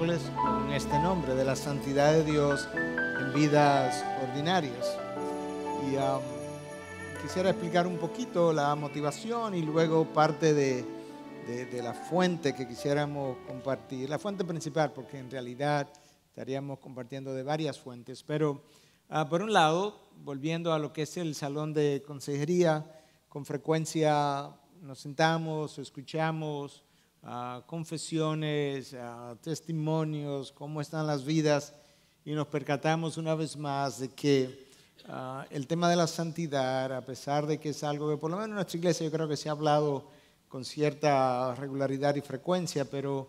En este nombre, de la santidad de Dios en vidas ordinarias. Y um, quisiera explicar un poquito la motivación y luego parte de, la fuente que quisiéramos compartir, la fuente principal, porque en realidad estaríamos compartiendo de varias fuentes, pero ah, por un lado, volviendo a lo que es el salón de consejería, con frecuencia nos sentamos, escuchamos, confesiones, testimonios, cómo están las vidas, y nos percatamos una vez más de que ah, el tema de la santidad, a pesar de que es algo que por lo menos en nuestra iglesia yo creo que se ha hablado con cierta regularidad y frecuencia, pero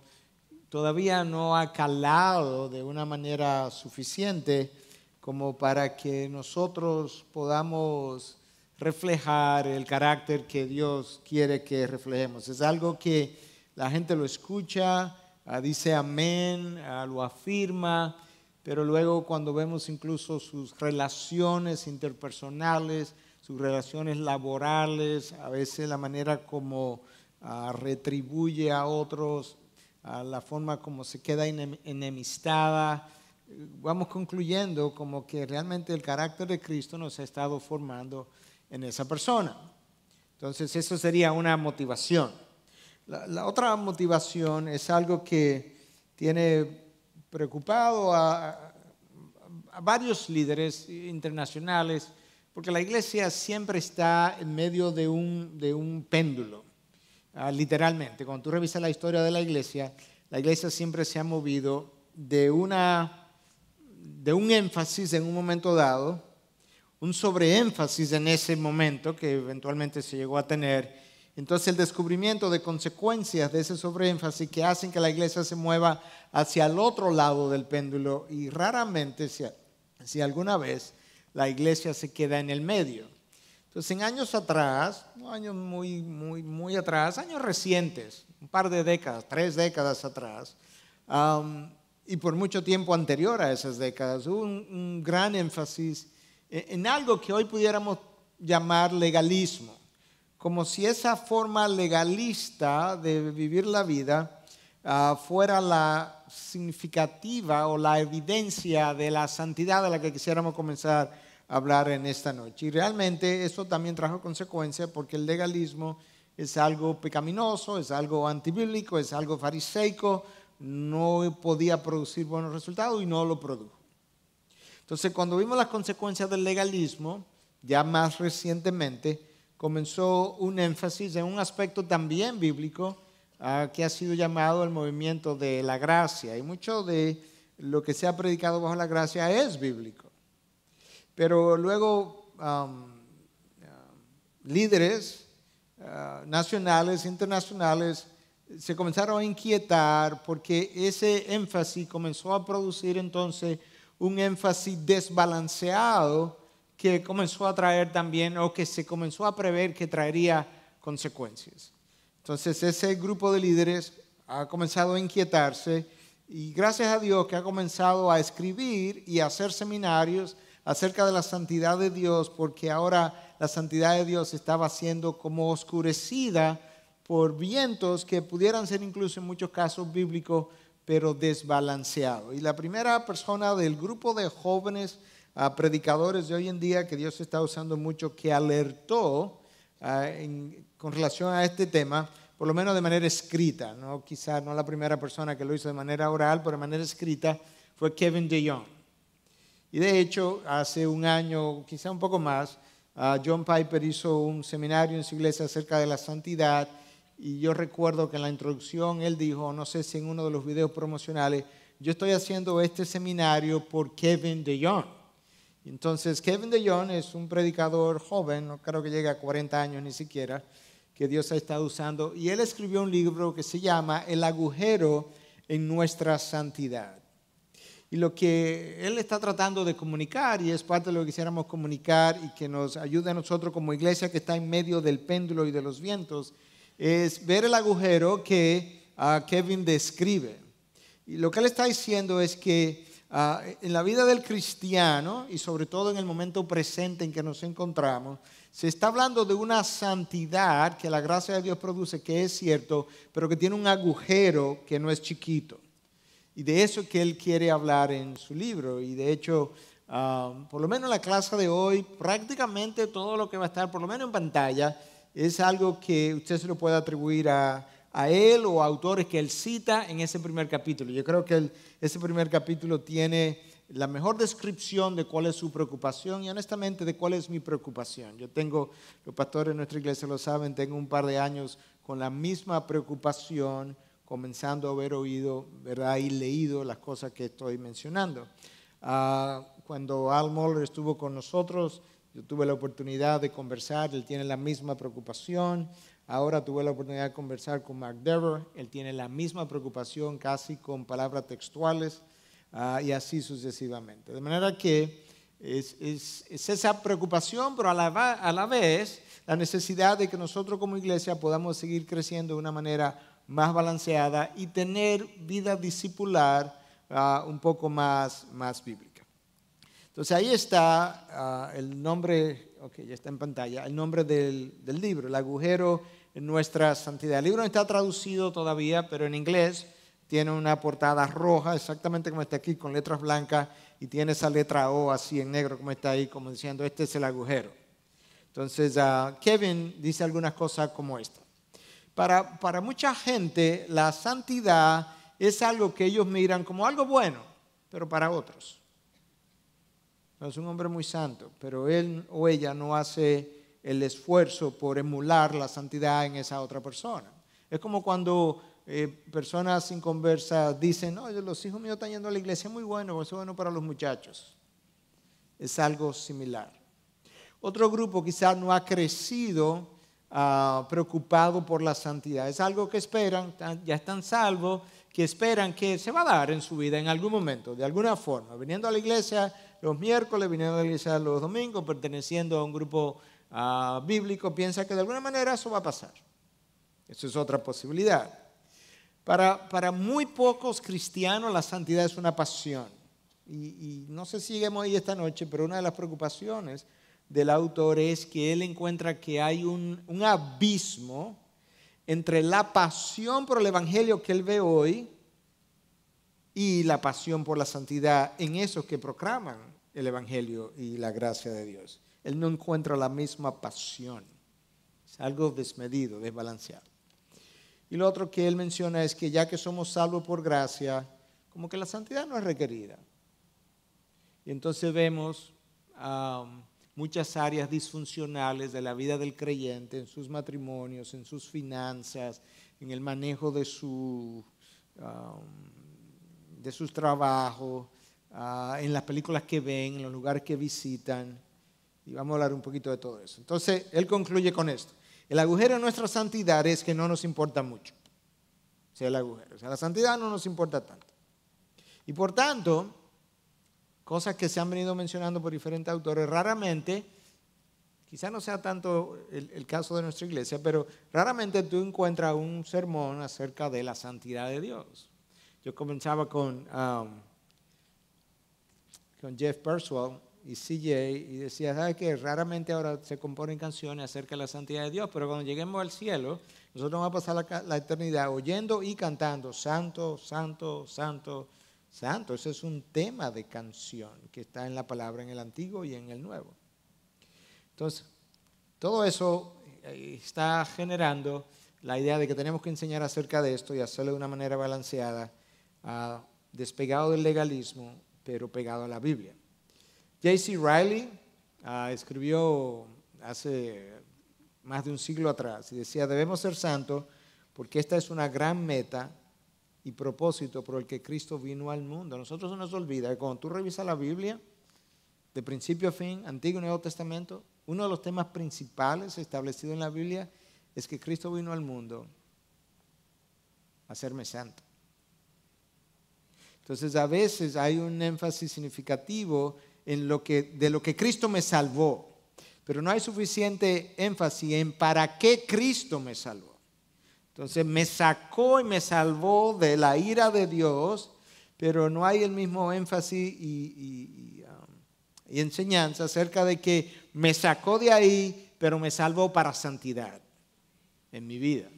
todavía no ha calado de una manera suficiente como para que nosotros podamos reflejar el carácter que Dios quiere que reflejemos. Es algo que la gente lo escucha, ah, dice amén, ah, lo afirma, pero luego cuando vemos incluso sus relaciones interpersonales, sus relaciones laborales, a veces la manera como ah, retribuye a otros, la forma como se queda enemistada, vamos concluyendo como que realmente el carácter de Cristo nos ha estado formando en esa persona. Entonces, eso sería una motivación. La, otra motivación es algo que tiene preocupado a, varios líderes internacionales, porque la iglesia siempre está en medio de un, péndulo, ah, literalmente. Cuando tú revisas la historia de la iglesia, la iglesia siempre se ha movido de, de un énfasis en un momento dado, un sobreénfasis en ese momento que eventualmente se llegó a tener, entonces el descubrimiento de consecuencias de ese sobreénfasis que hacen que la iglesia se mueva hacia el otro lado del péndulo y raramente, si, alguna vez, la iglesia se queda en el medio. Entonces en años atrás, años muy, muy, muy atrás, años recientes, un par de décadas, tres décadas atrás, y por mucho tiempo anterior a esas décadas, hubo un, gran énfasis en algo que hoy pudiéramos llamar legalismo como si esa forma legalista de vivir la vida ah, fuera la significativa o la evidencia de la santidad de la que quisiéramos comenzar a hablar en esta noche. Y realmente eso también trajo consecuencias porque el legalismo es algo pecaminoso, es algo antibíblico, es algo fariseico, no podía producir buenos resultados y no lo produjo. Entonces, cuando vimos las consecuencias del legalismo, ya más recientemente, comenzó un énfasis en un aspecto también bíblico ah, que ha sido llamado el movimiento de la gracia. Y mucho de lo que se ha predicado bajo la gracia es bíblico. Pero luego líderes ah, nacionales, internacionales, se comenzaron a inquietar porque ese énfasis comenzó a producir entonces un énfasis desbalanceado que comenzó a traer también o que se comenzó a prever que traería consecuencias. Entonces ese grupo de líderes ha comenzado a inquietarse y gracias a Dios que ha comenzado a escribir y a hacer seminarios acerca de la santidad de Dios, porque ahora la santidad de Dios estaba siendo como oscurecida por vientos que pudieran ser incluso en muchos casos bíblicos, pero desbalanceados. Y la primera persona del grupo de jóvenes a predicadores de hoy en día que Dios está usando mucho, que alertó ah, con relación a este tema, por lo menos de manera escrita, no quizás no la primera persona que lo hizo de manera oral, pero de manera escrita, fue Kevin de Y de hecho, hace un año, quizá un poco más, ah, John Piper hizo un seminario en su iglesia acerca de la santidad y yo recuerdo que en la introducción él dijo, no sé si en uno de los videos promocionales, yo estoy haciendo este seminario por Kevin de entonces, Kevin de Jong es un predicador joven, no creo que llegue a 40 años ni siquiera, que Dios ha estado usando, y él escribió un libro que se llama El agujero en nuestra santidad. Y lo que él está tratando de comunicar, y es parte de lo que quisiéramos comunicar y que nos ayude a nosotros como iglesia que está en medio del péndulo y de los vientos, es ver el agujero que ah, Kevin describe. Y lo que él está diciendo es que Ah, en la vida del cristiano y sobre todo en el momento presente en que nos encontramos, se está hablando de una santidad que la gracia de Dios produce, que es cierto, pero que tiene un agujero que no es chiquito. Y de eso que él quiere hablar en su libro. Y de hecho, ah, por lo menos en la clase de hoy, prácticamente todo lo que va a estar, por lo menos en pantalla, es algo que usted se lo puede atribuir a a él o a autores que él cita en ese primer capítulo. Yo creo que ese primer capítulo tiene la mejor descripción de cuál es su preocupación y honestamente de cuál es mi preocupación. Yo tengo, los pastores de nuestra iglesia lo saben, tengo un par de años con la misma preocupación, comenzando a haber oído ¿verdad? y leído las cosas que estoy mencionando. Ah, cuando Al Moller estuvo con nosotros, yo tuve la oportunidad de conversar, él tiene la misma preocupación. Ahora tuve la oportunidad de conversar con Mark Dever, él tiene la misma preocupación casi con palabras textuales ah, y así sucesivamente. De manera que es, esa preocupación, pero a la, vez la necesidad de que nosotros como iglesia podamos seguir creciendo de una manera más balanceada y tener vida discipular ah, un poco más, más bíblica. Entonces ahí está ah, el nombre, ok, ya está en pantalla, el nombre del, del libro, El agujero nuestra santidad. El libro no está traducido todavía, pero en inglés tiene una portada roja, exactamente como está aquí, con letras blancas, y tiene esa letra O así en negro, como está ahí, como diciendo, este es el agujero. Entonces, ah, Kevin dice algunas cosas como esta. Para, para mucha gente, la santidad es algo que ellos miran como algo bueno, pero para otros. Es un hombre muy santo, pero él o ella no hace el esfuerzo por emular la santidad en esa otra persona. Es como cuando eh, personas sin conversa dicen, no, los hijos míos están yendo a la iglesia, es muy bueno, es bueno para los muchachos. Es algo similar. Otro grupo quizás no ha crecido ah, preocupado por la santidad. Es algo que esperan, ya están salvos, que esperan que se va a dar en su vida en algún momento, de alguna forma, viniendo a la iglesia los miércoles, viniendo a la iglesia los domingos, perteneciendo a un grupo Ah, bíblico piensa que de alguna manera eso va a pasar. Eso es otra posibilidad. Para, muy pocos cristianos la santidad es una pasión. Y, no sé si lleguemos ahí esta noche, pero una de las preocupaciones del autor es que él encuentra que hay un, un abismo entre la pasión por el Evangelio que él ve hoy y la pasión por la santidad en esos que proclaman el Evangelio y la gracia de Dios él no encuentra la misma pasión. Es algo desmedido, desbalanceado. Y lo otro que él menciona es que ya que somos salvos por gracia, como que la santidad no es requerida. Y entonces vemos muchas áreas disfuncionales de la vida del creyente, en sus matrimonios, en sus finanzas, en el manejo de, su, de sus trabajos, ah, en las películas que ven, en los lugares que visitan. Y vamos a hablar un poquito de todo eso. Entonces, él concluye con esto. El agujero de nuestra santidad es que no nos importa mucho. O sea, el agujero. O sea, la santidad no nos importa tanto. Y por tanto, cosas que se han venido mencionando por diferentes autores, raramente, quizá no sea tanto el, caso de nuestra iglesia, pero raramente tú encuentras un sermón acerca de la santidad de Dios. Yo comenzaba con, um, con Jeff Perswell y y decía, ¿sabes qué? Raramente ahora se componen canciones acerca de la santidad de Dios, pero cuando lleguemos al cielo, nosotros vamos a pasar la, la eternidad oyendo y cantando, santo, santo, santo, santo. Ese es un tema de canción que está en la palabra en el Antiguo y en el Nuevo. Entonces, todo eso eh, está generando la idea de que tenemos que enseñar acerca de esto y hacerlo de una manera balanceada, ah, despegado del legalismo, pero pegado a la Biblia. J.C. Riley ah, escribió hace más de un siglo atrás y decía, debemos ser santos porque esta es una gran meta y propósito por el que Cristo vino al mundo. A nosotros no nos olvida que cuando tú revisas la Biblia, de principio a fin, Antiguo y Nuevo Testamento, uno de los temas principales establecidos en la Biblia es que Cristo vino al mundo a hacerme santo. Entonces a veces hay un énfasis significativo en lo que, de lo que Cristo me salvó, pero no hay suficiente énfasis en para qué Cristo me salvó. Entonces me sacó y me salvó de la ira de Dios, pero no hay el mismo énfasis y, um, enseñanza acerca de que me sacó de ahí, pero me salvó para santidad en mi vida.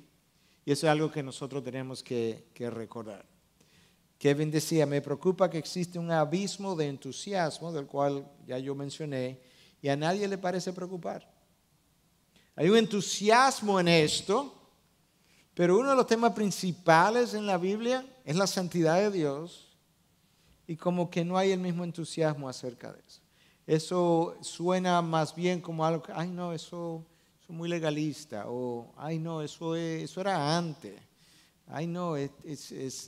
Y eso es algo que nosotros tenemos que recordar. Kevin decía, me preocupa que existe un abismo de entusiasmo, del cual ya yo mencioné, y a nadie le parece preocupar. Hay un entusiasmo en esto, pero uno de los temas principales en la Biblia es la santidad de Dios, y como que no hay el mismo entusiasmo acerca de eso. Eso suena más bien como algo, ay no, eso, es muy legalista, o ay no, eso, eso era antes ay no, es,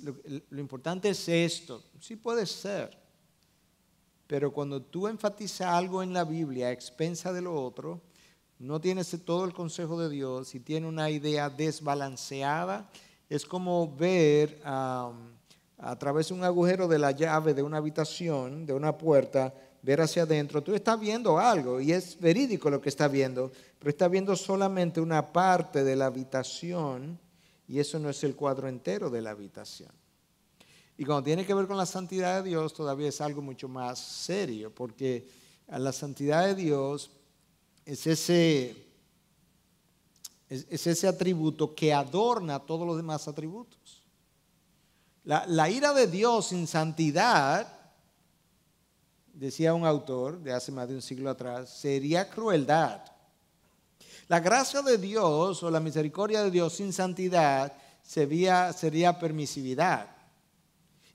lo, importante es esto. Sí puede ser, pero cuando tú enfatizas algo en la Biblia a expensa de lo otro, no tienes todo el consejo de Dios y tiene una idea desbalanceada, es como ver a través de un agujero de la llave de una habitación, de una puerta, ver hacia adentro. Tú estás viendo algo y es verídico lo que estás viendo, pero estás viendo solamente una parte de la habitación y eso no es el cuadro entero de la habitación. Y cuando tiene que ver con la santidad de Dios, todavía es algo mucho más serio, porque la santidad de Dios es ese, es, ese atributo que adorna todos los demás atributos. la ira de Dios sin santidad, decía un autor de hace más de un siglo atrás, sería crueldad. La gracia de Dios o la misericordia de Dios sin santidad sería, sería permisividad.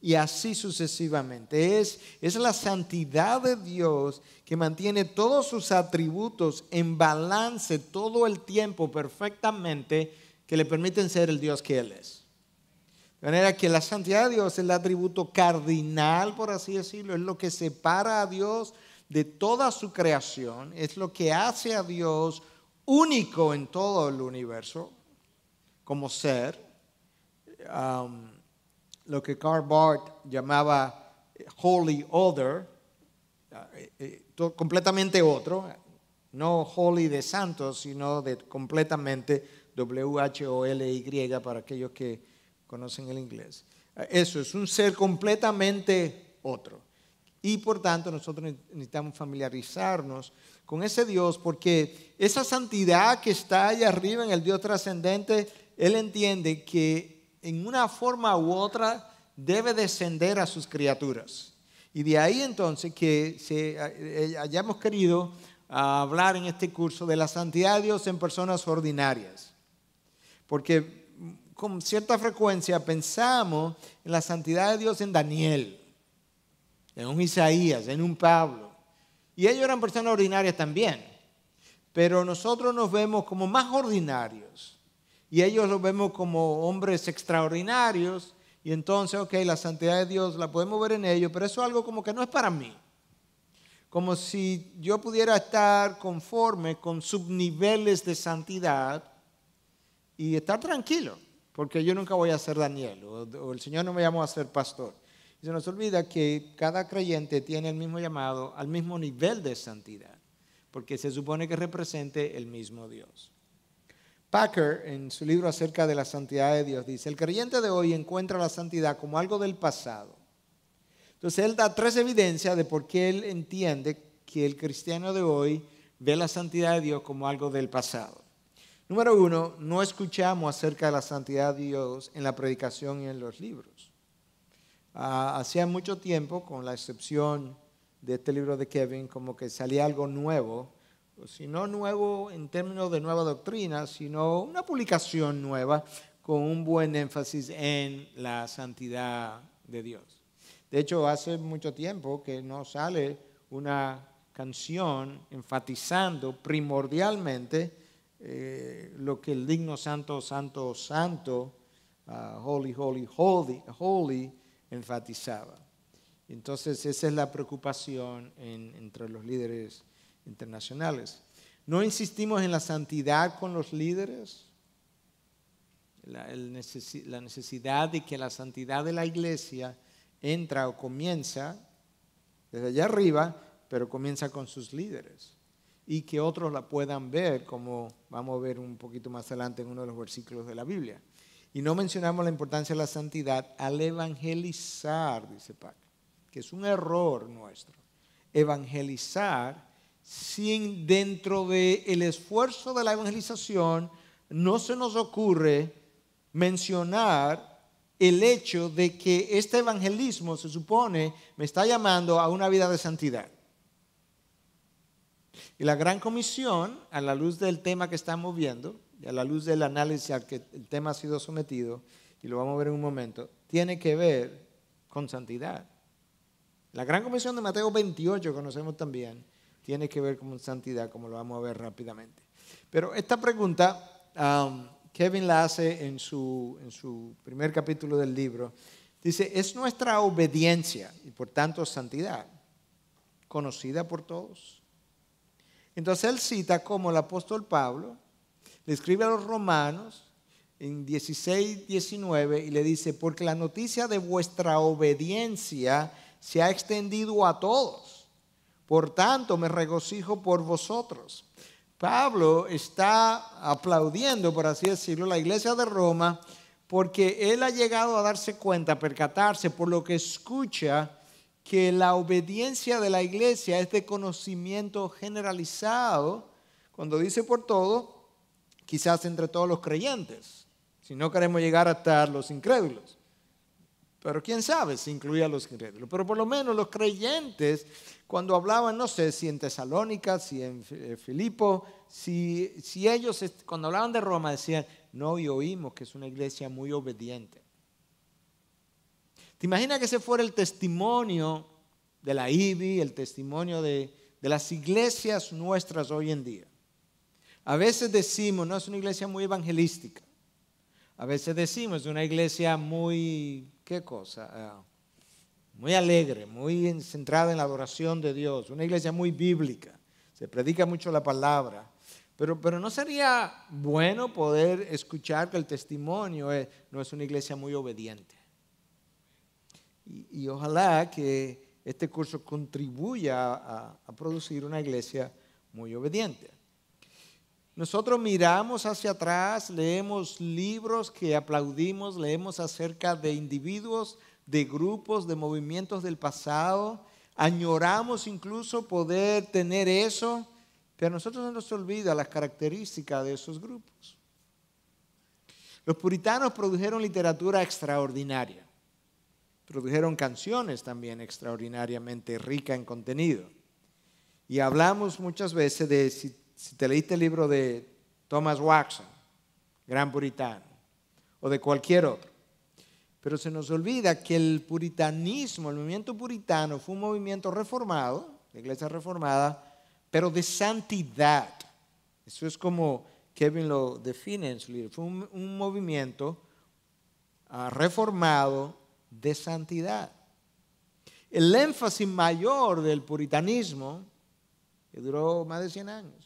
Y así sucesivamente. Es, es la santidad de Dios que mantiene todos sus atributos en balance todo el tiempo perfectamente que le permiten ser el Dios que Él es. De manera que la santidad de Dios es el atributo cardinal, por así decirlo, es lo que separa a Dios de toda su creación, es lo que hace a Dios único en todo el universo como ser, um, lo que Karl Barth llamaba eh, holy other, eh, eh, completamente otro, no holy de santos, sino de completamente W-H-O-L-Y para aquellos que conocen el inglés. Eso es un ser completamente otro. Y por tanto nosotros necesitamos familiarizarnos con ese Dios, porque esa santidad que está allá arriba en el Dios trascendente, Él entiende que en una forma u otra debe descender a sus criaturas. Y de ahí entonces que eh, eh, hayamos querido ah, hablar en este curso de la santidad de Dios en personas ordinarias. Porque mm, con cierta frecuencia pensamos en la santidad de Dios en Daniel, en un Isaías, en un Pablo y ellos eran personas ordinarias también. Pero nosotros nos vemos como más ordinarios. Y ellos los vemos como hombres extraordinarios. Y entonces, ok, la santidad de Dios la podemos ver en ellos, pero eso es algo como que no es para mí. Como si yo pudiera estar conforme con subniveles de santidad y estar tranquilo, porque yo nunca voy a ser Daniel, o, el Señor no me llamó a ser pastor se nos olvida que cada creyente tiene el mismo llamado al mismo nivel de santidad, porque se supone que represente el mismo Dios. Packer, en su libro acerca de la santidad de Dios, dice, el creyente de hoy encuentra la santidad como algo del pasado. Entonces él da tres evidencias de por qué él entiende que el cristiano de hoy ve la santidad de Dios como algo del pasado. Número uno, no escuchamos acerca de la santidad de Dios en la predicación y en los libros. Ah, hacía mucho tiempo, con la excepción de este libro de Kevin, como que salía algo nuevo, si no nuevo en términos de nueva doctrina, sino una publicación nueva con un buen énfasis en la santidad de Dios. De hecho, hace mucho tiempo que no sale una canción enfatizando primordialmente eh, lo que el digno santo, santo, santo, ah, holy, holy, holy, holy, enfatizaba. Entonces, esa es la preocupación entre los líderes internacionales. No insistimos en la santidad con los líderes, la, la necesidad de que la santidad de la iglesia entra o comienza desde allá arriba, pero comienza con sus líderes y que otros la puedan ver, como vamos a ver un poquito más adelante en uno de los versículos de la Biblia. Y no mencionamos la importancia de la santidad al evangelizar, dice Pac, que es un error nuestro. Evangelizar sin dentro del el esfuerzo de la evangelización no se nos ocurre mencionar el hecho de que este evangelismo se supone me está llamando a una vida de santidad. Y la gran comisión, a la luz del tema que estamos viendo, y a la luz del análisis al que el tema ha sido sometido, y lo vamos a ver en un momento, tiene que ver con santidad. La gran comisión de Mateo 28, conocemos también, tiene que ver con santidad, como lo vamos a ver rápidamente. Pero esta pregunta um, Kevin la hace en su, en su primer capítulo del libro. Dice, es nuestra obediencia y por tanto santidad, conocida por todos. Entonces él cita como el apóstol Pablo le escribe a los romanos en 16, 19 y le dice, porque la noticia de vuestra obediencia se ha extendido a todos. Por tanto, me regocijo por vosotros. Pablo está aplaudiendo, por así decirlo, la iglesia de Roma, porque él ha llegado a darse cuenta, a percatarse por lo que escucha, que la obediencia de la iglesia es de conocimiento generalizado, cuando dice por todo, quizás entre todos los creyentes, si no queremos llegar hasta los incrédulos. Pero quién sabe si incluía a los incrédulos. Pero por lo menos los creyentes, cuando hablaban, no sé si en Tesalónica, si en eh, Filipo, si, ellos, cuando hablaban de Roma, decían, no, y oímos que es una iglesia muy obediente. ¿Te imaginas que ese fuera el testimonio de la IBI, el testimonio de las iglesias nuestras hoy en día? A veces decimos, no es una iglesia muy evangelística. A veces decimos, es una iglesia muy, ¿qué cosa? Ah, muy alegre, muy centrada en la adoración de Dios, una iglesia muy bíblica, se predica mucho la palabra. Pero, pero no sería bueno poder escuchar que el testimonio no es una iglesia muy obediente. Y, ojalá que este curso contribuya a producir una iglesia muy obediente. Nosotros miramos hacia atrás, leemos libros que aplaudimos, leemos acerca de individuos, de grupos, de movimientos del pasado, añoramos incluso poder tener eso, pero a nosotros no nos olvida las características de esos grupos. Los puritanos produjeron literatura extraordinaria, produjeron canciones también extraordinariamente ricas en contenido. Y hablamos muchas veces de si te leíste el libro de Thomas Watson, gran puritano, o de cualquier otro, pero se nos olvida que el puritanismo, el movimiento puritano, fue un movimiento reformado, la iglesia reformada, pero de santidad. Eso es como Kevin lo define en su libro. Fue un, movimiento ah, reformado de santidad. El énfasis mayor del puritanismo, que duró más de 100 años,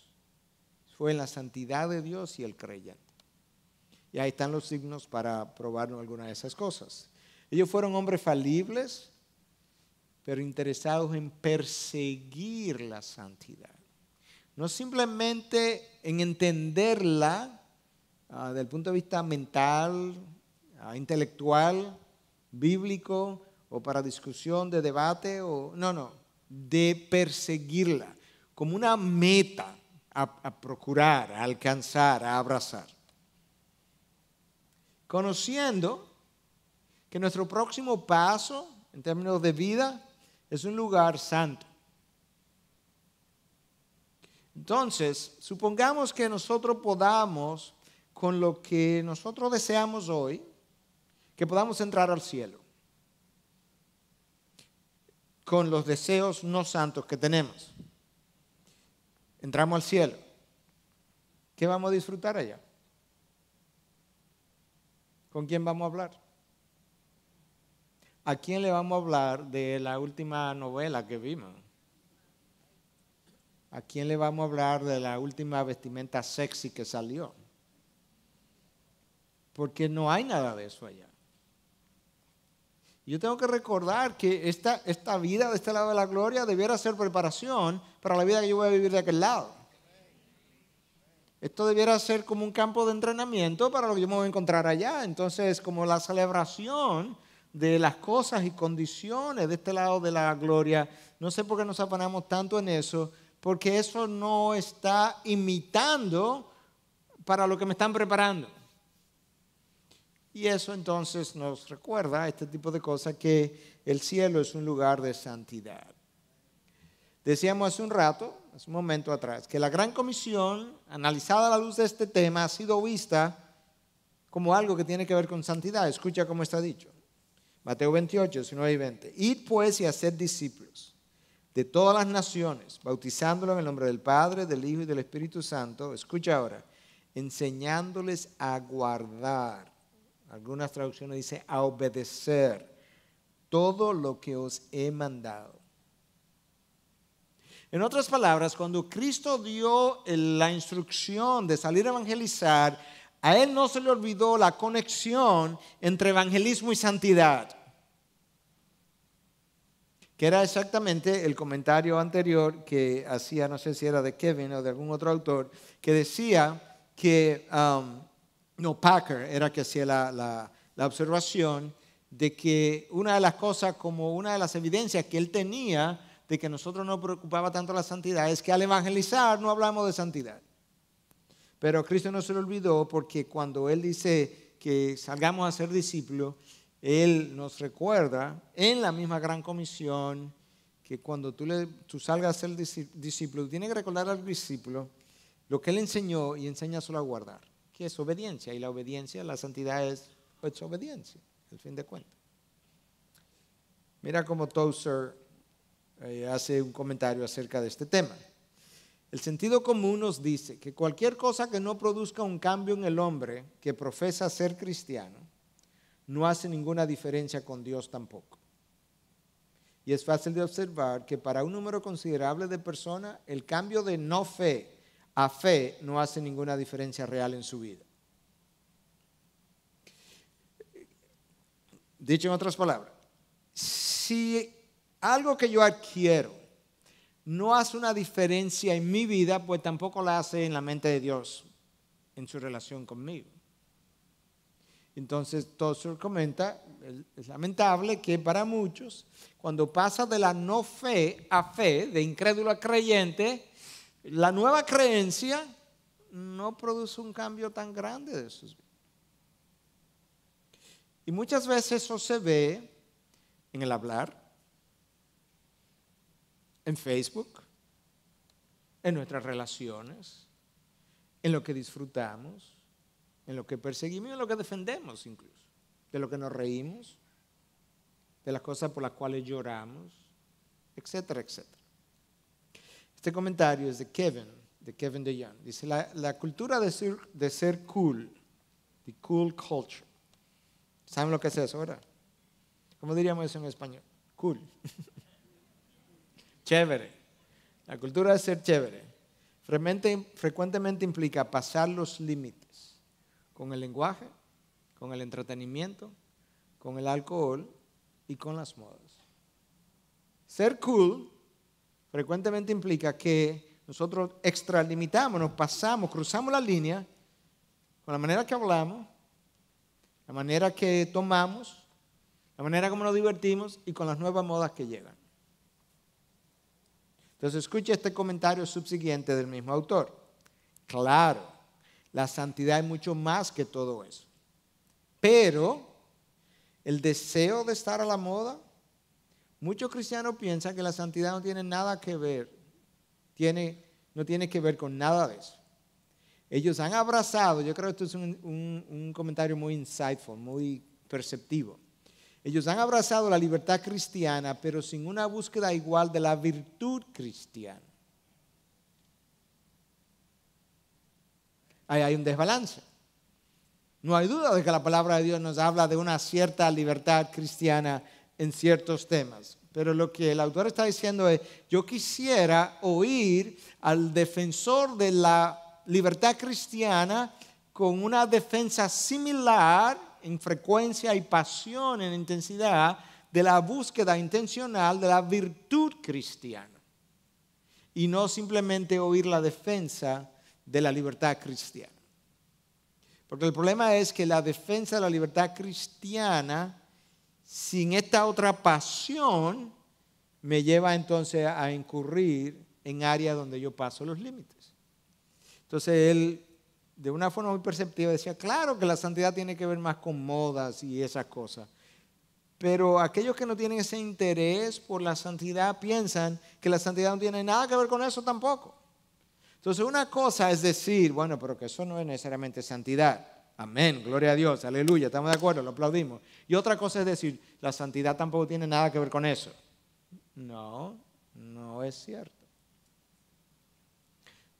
fue en la santidad de Dios y el creyente. Y ahí están los signos para probarnos alguna de esas cosas. Ellos fueron hombres falibles, pero interesados en perseguir la santidad. No simplemente en entenderla ah, desde el punto de vista mental, ah, intelectual, bíblico o para discusión de debate, o, no, no, de perseguirla como una meta a, procurar, a alcanzar, a abrazar. Conociendo que nuestro próximo paso en términos de vida es un lugar santo. Entonces, supongamos que nosotros podamos, con lo que nosotros deseamos hoy, que podamos entrar al cielo con los deseos no santos que tenemos entramos al cielo, ¿qué vamos a disfrutar allá? ¿Con quién vamos a hablar? ¿A quién le vamos a hablar de la última novela que vimos? ¿A quién le vamos a hablar de la última vestimenta sexy que salió? Porque no hay nada de eso allá. Yo tengo que recordar que esta, esta vida de este lado de la gloria debiera ser preparación para la vida que yo voy a vivir de aquel lado. Esto debiera ser como un campo de entrenamiento para lo que yo me voy a encontrar allá. Entonces, como la celebración de las cosas y condiciones de este lado de la gloria, no sé por qué nos apanamos tanto en eso, porque eso no está imitando para lo que me están preparando. Y eso entonces nos recuerda este tipo de cosas que el cielo es un lugar de santidad. Decíamos hace un rato, hace un momento atrás, que la gran comisión, analizada a la luz de este tema, ha sido vista como algo que tiene que ver con santidad. Escucha cómo está dicho. Mateo 28, 19 y 20. Id pues y haced discípulos de todas las naciones, bautizándolos en el nombre del Padre, del Hijo y del Espíritu Santo. Escucha ahora, enseñándoles a guardar algunas traducciones dicen a obedecer todo lo que os he mandado. En otras palabras, cuando Cristo dio la instrucción de salir a evangelizar, a él no se le olvidó la conexión entre evangelismo y santidad, que era exactamente el comentario anterior que hacía, no sé si era de Kevin o de algún otro autor, que decía que um, no, Packer era que hacía la, observación de que una de las cosas, como una de las evidencias que él tenía de que nosotros no preocupaba tanto la santidad, es que al evangelizar no hablamos de santidad. Pero Cristo no se lo olvidó porque cuando Él dice que salgamos a ser discípulos, Él nos recuerda en la misma gran comisión que cuando tú, le, salgas a ser discípulo, tienes que recordar al discípulo lo que Él enseñó y enseña solo a guardar que es obediencia. Y la obediencia, la santidad es, obediencia, al fin de cuentas. Mira cómo Tozer eh, hace un comentario acerca de este tema. El sentido común nos dice que cualquier cosa que no produzca un cambio en el hombre que profesa ser cristiano, no hace ninguna diferencia con Dios tampoco. Y es fácil de observar que para un número considerable de personas, el cambio de no fe a fe no hace ninguna diferencia real en su vida. Dicho en otras palabras, si algo que yo adquiero no hace una diferencia en mi vida, pues tampoco la hace en la mente de Dios, en su relación conmigo. Entonces, se comenta, es lamentable que para muchos, cuando pasa de la no fe a fe, de incrédulo a creyente, la nueva creencia no produce un cambio tan grande de sus vidas. Y muchas veces eso se ve en el hablar, en Facebook, en nuestras relaciones, en lo que disfrutamos, en lo que perseguimos y en lo que defendemos incluso, de lo que nos reímos, de las cosas por las cuales lloramos, etcétera, etcétera. Este comentario es de Kevin, de Kevin DeYoung. Dice, la, cultura de ser, cool, the cool culture. ¿Saben lo que es eso, verdad? ¿Cómo diríamos eso en español? Cool. chévere. La cultura de ser chévere frecuentemente implica pasar los límites con el lenguaje, con el entretenimiento, con el alcohol y con las modas. Ser cool frecuentemente implica que nosotros extralimitamos, nos pasamos, cruzamos la línea con la manera que hablamos, la manera que tomamos, la manera como nos divertimos y con las nuevas modas que llegan. Entonces escuche este comentario subsiguiente del mismo autor. Claro, la santidad es mucho más que todo eso. Pero el deseo de estar a la moda Muchos cristianos piensan que la santidad no tiene nada que ver, tiene, no tiene que ver con nada de eso. Ellos han abrazado, yo creo que esto es un, un comentario muy insightful, muy perceptivo. Ellos han abrazado la libertad cristiana, pero sin una búsqueda igual de la virtud cristiana. Ahí hay un desbalance. No hay duda de que la palabra de Dios nos habla de una cierta libertad cristiana en ciertos temas. Pero lo que el autor está diciendo es, yo quisiera oír al defensor de la libertad cristiana con una defensa similar en frecuencia y pasión, en intensidad, de la búsqueda intencional de la virtud cristiana. Y no simplemente oír la defensa de la libertad cristiana. Porque el problema es que la defensa de la libertad cristiana sin esta otra pasión, me lleva entonces a incurrir en áreas donde yo paso los límites. Entonces él, de una forma muy perceptiva, decía, claro que la santidad tiene que ver más con modas y esas cosas. Pero aquellos que no tienen ese interés por la santidad piensan que la santidad no tiene nada que ver con eso tampoco. Entonces una cosa es decir, bueno, pero que eso no es necesariamente santidad. Amén, gloria a Dios, aleluya, estamos de acuerdo, lo aplaudimos. Y otra cosa es decir, la santidad tampoco tiene nada que ver con eso. No, no es cierto.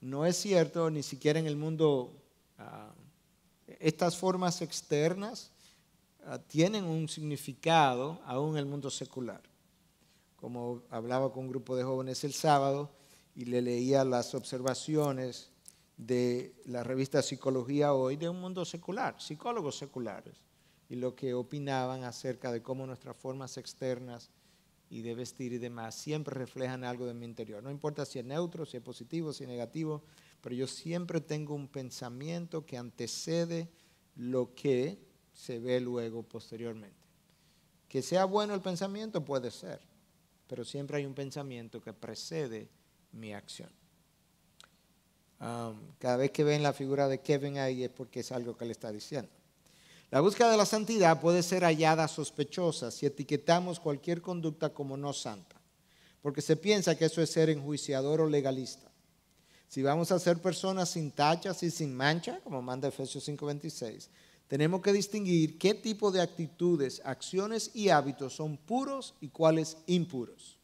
No es cierto ni siquiera en el mundo. Ah, estas formas externas ah, tienen un significado aún en el mundo secular. Como hablaba con un grupo de jóvenes el sábado y le leía las observaciones de la revista Psicología Hoy de un mundo secular, psicólogos seculares, y lo que opinaban acerca de cómo nuestras formas externas y de vestir y demás siempre reflejan algo de mi interior. No importa si es neutro, si es positivo, si es negativo, pero yo siempre tengo un pensamiento que antecede lo que se ve luego posteriormente. Que sea bueno el pensamiento puede ser, pero siempre hay un pensamiento que precede mi acción cada vez que ven la figura de Kevin ahí es porque es algo que le está diciendo. La búsqueda de la santidad puede ser hallada sospechosa si etiquetamos cualquier conducta como no santa, porque se piensa que eso es ser enjuiciador o legalista. Si vamos a ser personas sin tachas y sin mancha, como manda Efesios 5:26, tenemos que distinguir qué tipo de actitudes, acciones y hábitos son puros y cuáles impuros.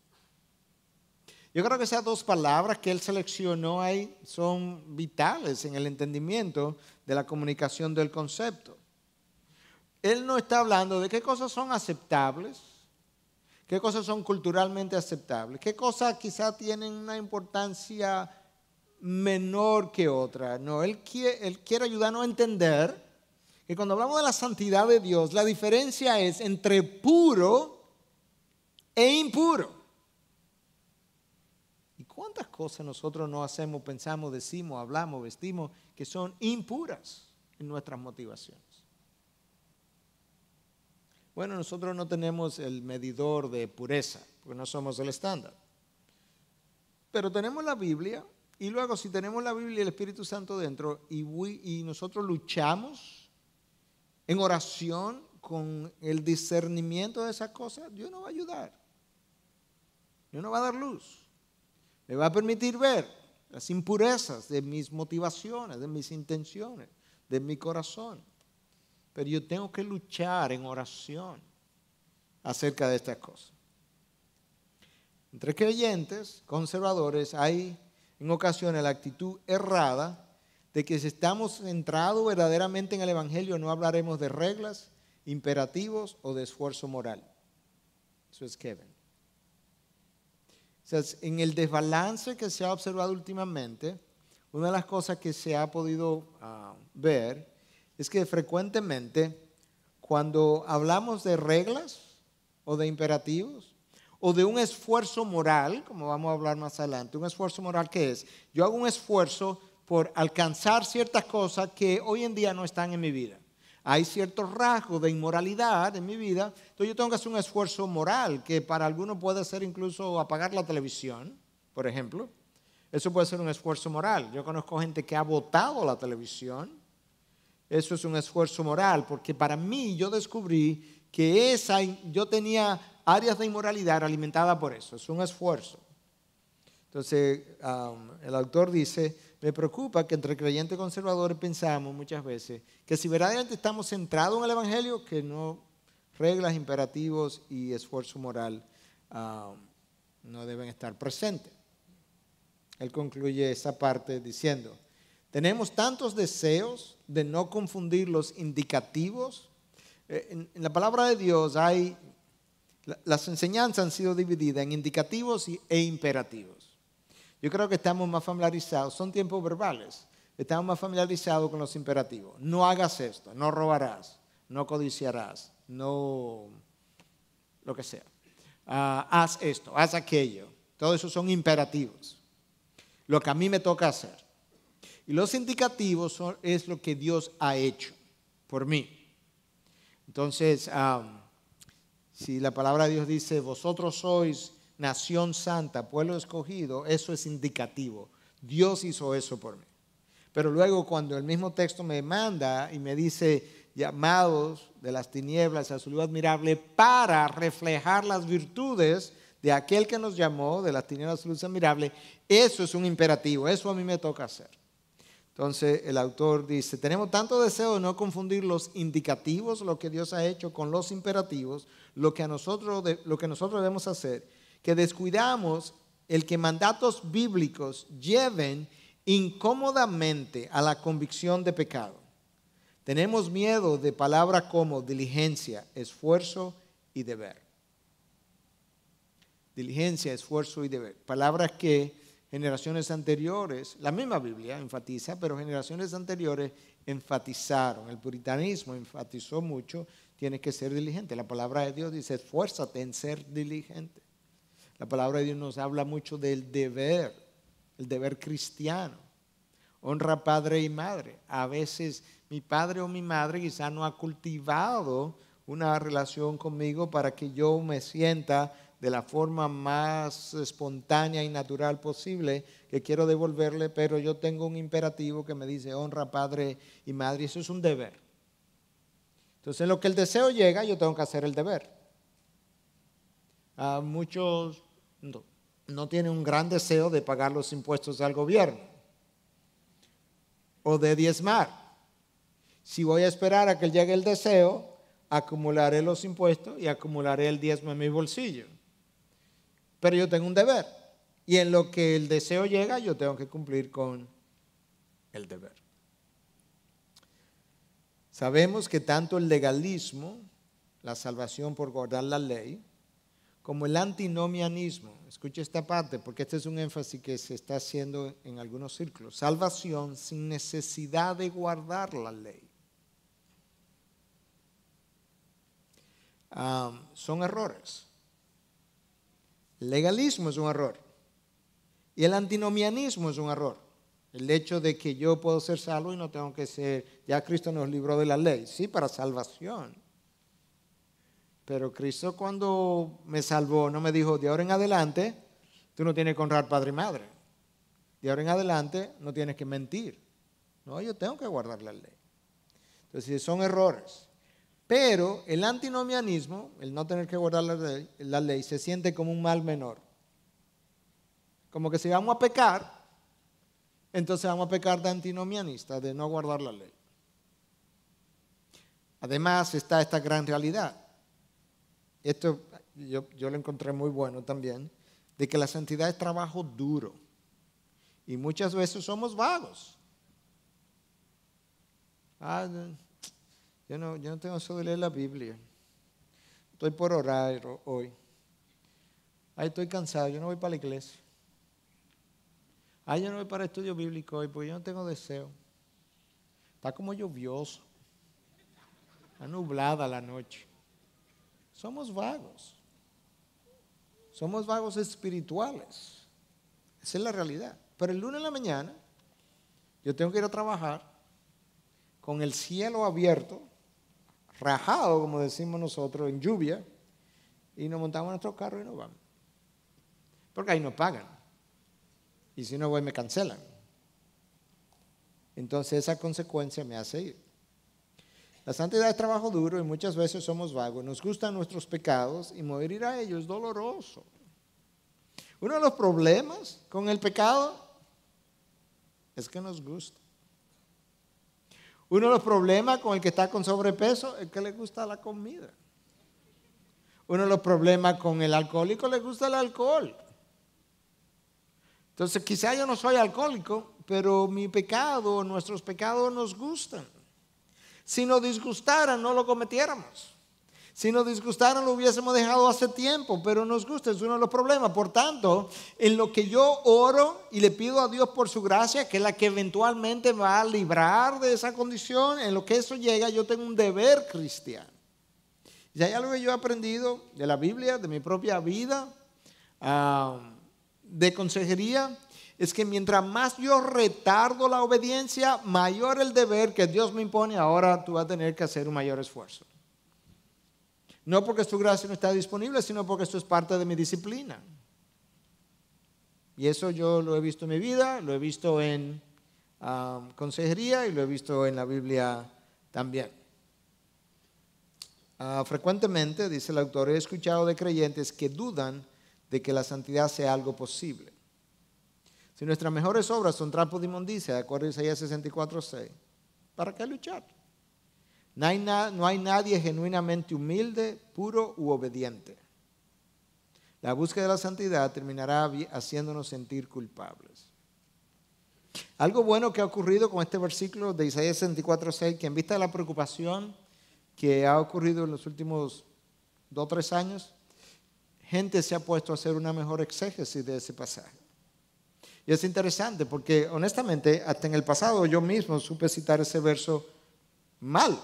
Yo creo que esas dos palabras que él seleccionó ahí son vitales en el entendimiento de la comunicación del concepto. Él no está hablando de qué cosas son aceptables, qué cosas son culturalmente aceptables, qué cosas quizá tienen una importancia menor que otra. No, él quiere ayudarnos a entender que cuando hablamos de la santidad de Dios, la diferencia es entre puro e impuro. ¿Cuántas cosas nosotros no hacemos, pensamos, decimos, hablamos, vestimos que son impuras en nuestras motivaciones? Bueno, nosotros no tenemos el medidor de pureza, porque no somos el estándar. Pero tenemos la Biblia, y luego si tenemos la Biblia y el Espíritu Santo dentro, y, nosotros luchamos en oración con el discernimiento de esas cosas, Dios nos va a ayudar. Dios nos va a dar luz. Me va a permitir ver las impurezas de mis motivaciones, de mis intenciones, de mi corazón. Pero yo tengo que luchar en oración acerca de estas cosas. Entre creyentes, conservadores, hay en ocasiones la actitud errada de que si estamos centrados verdaderamente en el Evangelio no hablaremos de reglas, imperativos o de esfuerzo moral. Eso es Kevin en el desbalance que se ha observado últimamente, una de las cosas que se ha podido ah, ver es que frecuentemente cuando hablamos de reglas o de imperativos o de un esfuerzo moral, como vamos a hablar más adelante, un esfuerzo moral que es, yo hago un esfuerzo por alcanzar ciertas cosas que hoy en día no están en mi vida hay ciertos rasgos de inmoralidad en mi vida, entonces yo tengo que hacer un esfuerzo moral que para algunos puede ser incluso apagar la televisión, por ejemplo. Eso puede ser un esfuerzo moral. Yo conozco gente que ha votado la televisión. Eso es un esfuerzo moral, porque para mí yo descubrí que esa, yo tenía áreas de inmoralidad alimentada por eso. Es un esfuerzo. Entonces, um, el autor dice, me preocupa que entre creyentes conservadores pensamos muchas veces que si verdaderamente estamos centrados en el Evangelio, que no reglas, imperativos y esfuerzo moral ah, no deben estar presentes. Él concluye esa parte diciendo, tenemos tantos deseos de no confundir los indicativos. Eh, en, la palabra de Dios hay, las enseñanzas han sido divididas en indicativos e imperativos. Yo creo que estamos más familiarizados, son tiempos verbales, estamos más familiarizados con los imperativos. No hagas esto, no robarás, no codiciarás, no lo que sea. Ah, haz esto, haz aquello. Todo eso son imperativos. Lo que a mí me toca hacer. Y los indicativos son, es lo que Dios ha hecho por mí. Entonces, ah, si la palabra de Dios dice, vosotros sois nación santa, pueblo escogido, eso es indicativo. Dios hizo eso por mí. Pero luego cuando el mismo texto me manda y me dice, llamados de las tinieblas a su luz admirable, para reflejar las virtudes de aquel que nos llamó de las tinieblas a su luz admirable, eso es un imperativo, eso a mí me toca hacer. Entonces el autor dice, tenemos tanto deseo de no confundir los indicativos, lo que Dios ha hecho, con los imperativos, lo que, a nosotros, lo que nosotros debemos hacer que descuidamos el que mandatos bíblicos lleven incómodamente a la convicción de pecado. Tenemos miedo de palabras como diligencia, esfuerzo y deber. Diligencia, esfuerzo y deber. Palabras que generaciones anteriores, la misma Biblia enfatiza, pero generaciones anteriores enfatizaron. El puritanismo enfatizó mucho, tienes que ser diligente. La palabra de Dios dice, esfuérzate en ser diligente. La palabra de Dios nos habla mucho del deber, el deber cristiano. Honra padre y madre. A veces mi padre o mi madre quizá no ha cultivado una relación conmigo para que yo me sienta de la forma más espontánea y natural posible que quiero devolverle, pero yo tengo un imperativo que me dice honra padre y madre, eso es un deber. Entonces, en lo que el deseo llega, yo tengo que hacer el deber. A muchos no, tiene un gran deseo de pagar los impuestos al gobierno o de diezmar. Si voy a esperar a que llegue el deseo, acumularé los impuestos y acumularé el diezmo en mi bolsillo. Pero yo tengo un deber. Y en lo que el deseo llega, yo tengo que cumplir con el deber. Sabemos que tanto el legalismo, la salvación por guardar la ley, como el antinomianismo. escucha esta parte porque este es un énfasis que se está haciendo en algunos círculos. Salvación sin necesidad de guardar la ley. son errores. El legalismo es un error. Y el antinomianismo es un error. El hecho de que yo puedo ser salvo y no tengo que ser, ya Cristo nos libró de la ley, sí, para salvación. Pero Cristo cuando me salvó no me dijo, de ahora en adelante, tú no tienes que honrar padre y madre. De ahora en adelante no tienes que mentir. No, yo tengo que guardar la ley. Entonces, son errores. Pero el antinomianismo, el no tener que guardar la ley, la ley, se siente como un mal menor. Como que si vamos a pecar, entonces vamos a pecar de antinomianista, de no guardar la ley. Además está esta gran realidad esto yo, lo encontré muy bueno también, de que la santidad es trabajo duro. Y muchas veces somos vagos. Ah, yo no, tengo deseo de leer la Biblia. Estoy por orar hoy. estoy cansado, yo no voy para la iglesia. Ay, yo no voy para estudio bíblico hoy porque yo no tengo deseo. Está como lluvioso. Está nublada la noche. Somos vagos. Somos vagos espirituales. Esa es la realidad. Pero el lunes en la mañana yo tengo que ir a trabajar con el cielo abierto, rajado, como decimos nosotros, en lluvia, y nos montamos nuestro carro y nos vamos. Porque ahí nos pagan. Y si no voy, me cancelan. Entonces esa consecuencia me hace ir. La santidad es trabajo duro y muchas veces somos vagos. Nos gustan nuestros pecados y morir a ellos es doloroso. Uno de los problemas con el pecado es que nos gusta. Uno de los problemas con el que está con sobrepeso es que le gusta la comida. Uno de los problemas con el alcohólico le gusta el alcohol. Entonces, quizá yo no soy alcohólico, pero mi pecado, nuestros pecados nos gustan. Si nos disgustara no lo cometiéramos. Si nos disgustaran, lo hubiésemos dejado hace tiempo, pero nos gusta, es uno de los problemas. Por tanto, en lo que yo oro y le pido a Dios por su gracia, que es la que eventualmente va a librar de esa condición, en lo que eso llega, yo tengo un deber cristiano. Y hay algo que yo he aprendido de la Biblia, de mi propia vida, ah, de consejería, es que mientras más yo retardo la obediencia, mayor el deber que Dios me impone, ahora tú vas a tener que hacer un mayor esfuerzo. No porque su gracia no está disponible, sino porque esto es parte de mi disciplina. Y eso yo lo he visto en mi vida, lo he visto en um, consejería y lo he visto en la Biblia también. Ah, frecuentemente, dice el autor, he escuchado de creyentes que dudan de que la santidad sea algo posible. Si nuestras mejores obras son trapos de inmundicia, de acuerdo a Isaías 64, 6, ¿para qué luchar? No hay, no hay nadie genuinamente humilde, puro u obediente. La búsqueda de la santidad terminará haciéndonos sentir culpables. Algo bueno que ha ocurrido con este versículo de Isaías 64, 6, que en vista de la preocupación que ha ocurrido en los últimos dos o tres años, gente se ha puesto a hacer una mejor exégesis de ese pasaje. Y es interesante porque honestamente, hasta en el pasado yo mismo supe citar ese verso mal.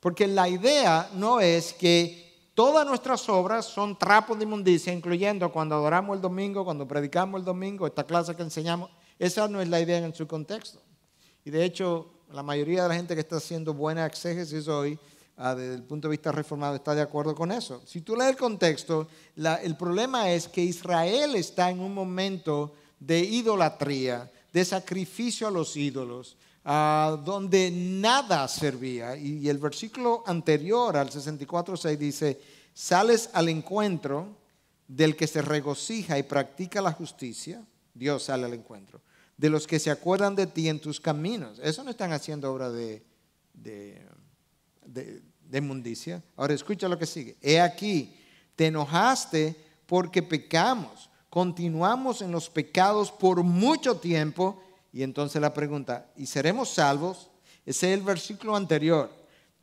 Porque la idea no es que todas nuestras obras son trapos de inmundicia, incluyendo cuando adoramos el domingo, cuando predicamos el domingo, esta clase que enseñamos. Esa no es la idea en su contexto. Y de hecho, la mayoría de la gente que está haciendo buena exégesis hoy Ah, desde el punto de vista reformado está de acuerdo con eso. Si tú lees el contexto, el problema es que Israel está en un momento de idolatría, de sacrificio a los ídolos, ah, donde nada servía. Y, el versículo anterior al 64.6 dice, sales al encuentro del que se regocija y practica la justicia, Dios sale al encuentro, de los que se acuerdan de ti en tus caminos. Eso no están haciendo obra de de, inmundicia. Ahora escucha lo que sigue. He aquí, te enojaste porque pecamos, continuamos en los pecados por mucho tiempo. Y entonces la pregunta, ¿y seremos salvos? Ese es el versículo anterior.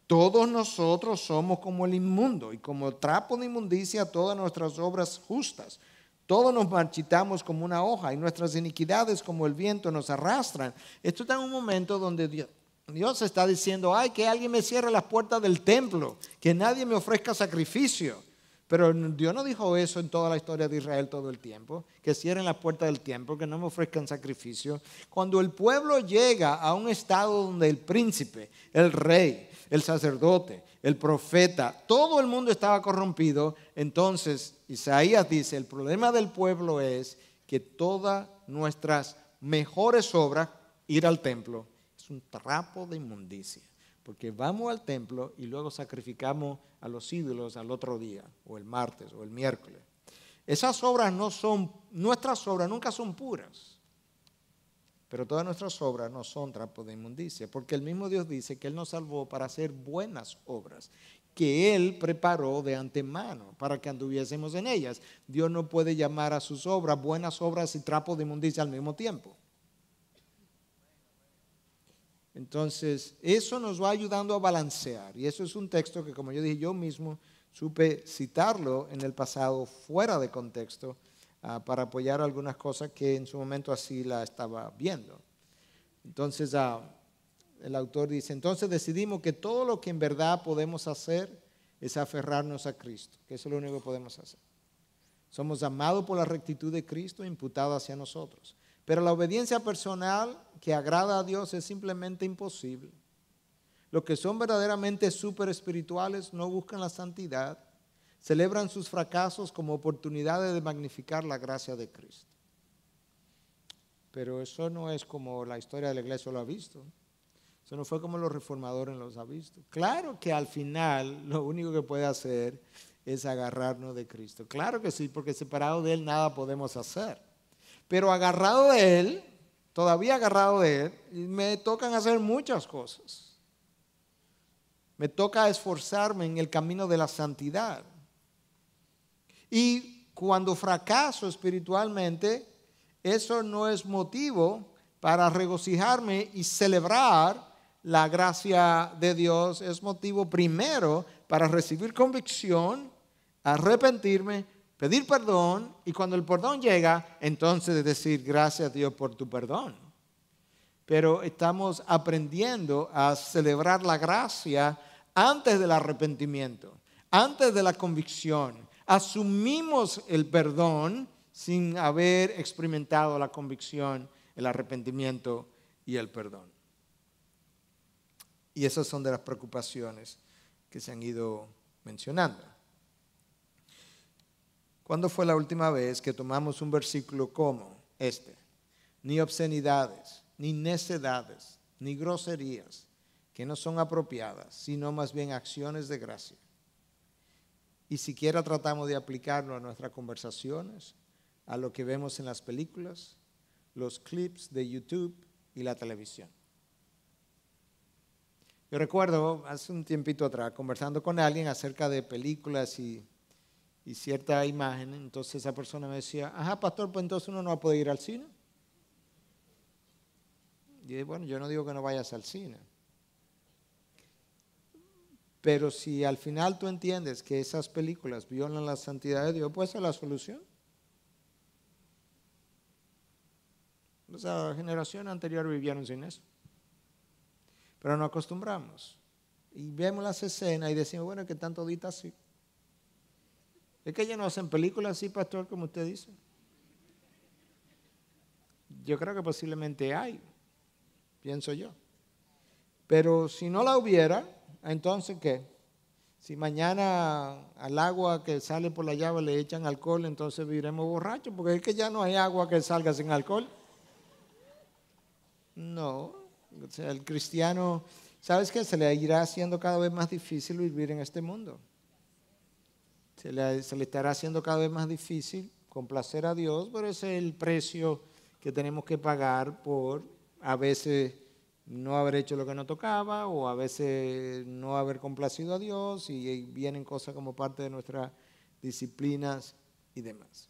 Todos nosotros somos como el inmundo y como trapo de inmundicia todas nuestras obras justas. Todos nos marchitamos como una hoja y nuestras iniquidades como el viento nos arrastran. Esto está en un momento donde Dios, Dios está diciendo, ay, que alguien me cierre las puertas del templo, que nadie me ofrezca sacrificio. Pero Dios no dijo eso en toda la historia de Israel todo el tiempo, que cierren las puertas del templo, que no me ofrezcan sacrificio. Cuando el pueblo llega a un estado donde el príncipe, el rey, el sacerdote, el profeta, todo el mundo estaba corrompido, entonces Isaías dice, el problema del pueblo es que todas nuestras mejores obras, ir al templo, un trapo de inmundicia, porque vamos al templo y luego sacrificamos a los ídolos al otro día, o el martes, o el miércoles. Esas obras no son, nuestras obras nunca son puras, pero todas nuestras obras no son trapos de inmundicia, porque el mismo Dios dice que Él nos salvó para hacer buenas obras, que Él preparó de antemano para que anduviésemos en ellas. Dios no puede llamar a sus obras buenas obras y trapos de inmundicia al mismo tiempo. Entonces, eso nos va ayudando a balancear. Y eso es un texto que, como yo dije yo mismo, supe citarlo en el pasado fuera de contexto ah, para apoyar algunas cosas que en su momento así la estaba viendo. Entonces, ah, el autor dice, entonces decidimos que todo lo que en verdad podemos hacer es aferrarnos a Cristo, que es lo único que podemos hacer. Somos amados por la rectitud de Cristo imputada hacia nosotros. Pero la obediencia personal que agrada a Dios es simplemente imposible. Los que son verdaderamente súper espirituales no buscan la santidad, celebran sus fracasos como oportunidades de magnificar la gracia de Cristo. Pero eso no es como la historia de la iglesia lo ha visto. Eso no fue como los reformadores los han visto. Claro que al final lo único que puede hacer es agarrarnos de Cristo. Claro que sí, porque separado de Él nada podemos hacer. Pero agarrado de Él, todavía agarrado de Él, me tocan hacer muchas cosas. Me toca esforzarme en el camino de la santidad. Y cuando fracaso espiritualmente, eso no es motivo para regocijarme y celebrar la gracia de Dios. Es motivo primero para recibir convicción, arrepentirme, pedir perdón y cuando el perdón llega, entonces decir gracias a Dios por tu perdón. Pero estamos aprendiendo a celebrar la gracia antes del arrepentimiento, antes de la convicción. Asumimos el perdón sin haber experimentado la convicción, el arrepentimiento y el perdón. Y esas son de las preocupaciones que se han ido mencionando. ¿Cuándo fue la última vez que tomamos un versículo como este? Ni obscenidades, ni necedades, ni groserías, que no son apropiadas, sino más bien acciones de gracia. Y siquiera tratamos de aplicarlo a nuestras conversaciones, a lo que vemos en las películas, los clips de YouTube y la televisión. Yo recuerdo hace un tiempito atrás conversando con alguien acerca de películas y y cierta imagen, entonces esa persona me decía, ajá, pastor, pues entonces uno no va a poder ir al cine. Y bueno, yo no digo que no vayas al cine. Pero si al final tú entiendes que esas películas violan la santidad de Dios, pues esa es la solución. la generación anterior vivieron sin eso. Pero nos acostumbramos. Y vemos las escenas y decimos, bueno, que tanto dita así. Es que ya no hacen películas así, pastor, como usted dice. Yo creo que posiblemente hay, pienso yo. Pero si no la hubiera, entonces ¿qué? Si mañana al agua que sale por la llave le echan alcohol, entonces viviremos borrachos, porque es que ya no hay agua que salga sin alcohol. No, el cristiano, ¿sabes qué? Se le irá haciendo cada vez más difícil vivir en este mundo se le, estará haciendo cada vez más difícil complacer a Dios, pero ese es el precio que tenemos que pagar por a veces no haber hecho lo que no tocaba o a veces no haber complacido a Dios y vienen cosas como parte de nuestras disciplinas y demás.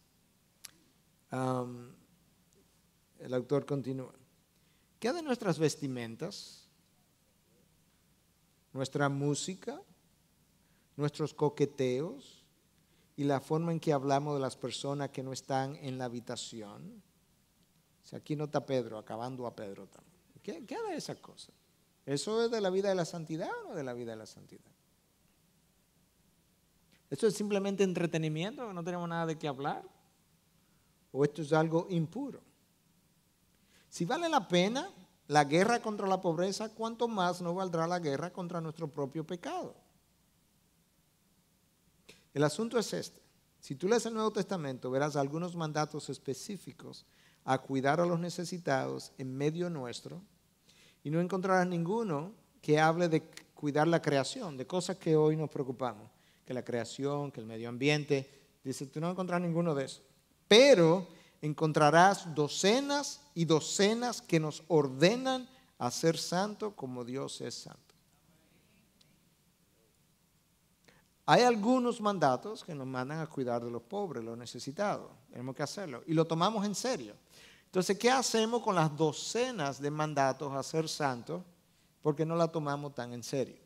el autor continúa. ¿Qué de nuestras vestimentas? ¿Nuestra música? ¿Nuestros coqueteos? y la forma en que hablamos de las personas que no están en la habitación. si aquí nota Pedro, acabando a Pedro también. ¿Qué, qué de esa cosa? ¿Eso es de la vida de la santidad o no de la vida de la santidad? ¿Esto es simplemente entretenimiento? ¿No tenemos nada de qué hablar? ¿O esto es algo impuro? Si vale la pena la guerra contra la pobreza, ¿cuánto más no valdrá la guerra contra nuestro propio pecado? El asunto es este. Si tú lees el Nuevo Testamento, verás algunos mandatos específicos a cuidar a los necesitados en medio nuestro y no encontrarás ninguno que hable de cuidar la creación, de cosas que hoy nos preocupamos, que la creación, que el medio ambiente. Dice, tú no encontrarás ninguno de eso. Pero encontrarás docenas y docenas que nos ordenan a ser santo como Dios es santo. Hay algunos mandatos que nos mandan a cuidar de los pobres, los necesitados. Tenemos que hacerlo. Y lo tomamos en serio. Entonces, ¿qué hacemos con las docenas de mandatos a ser santos? Porque no la tomamos tan en serio.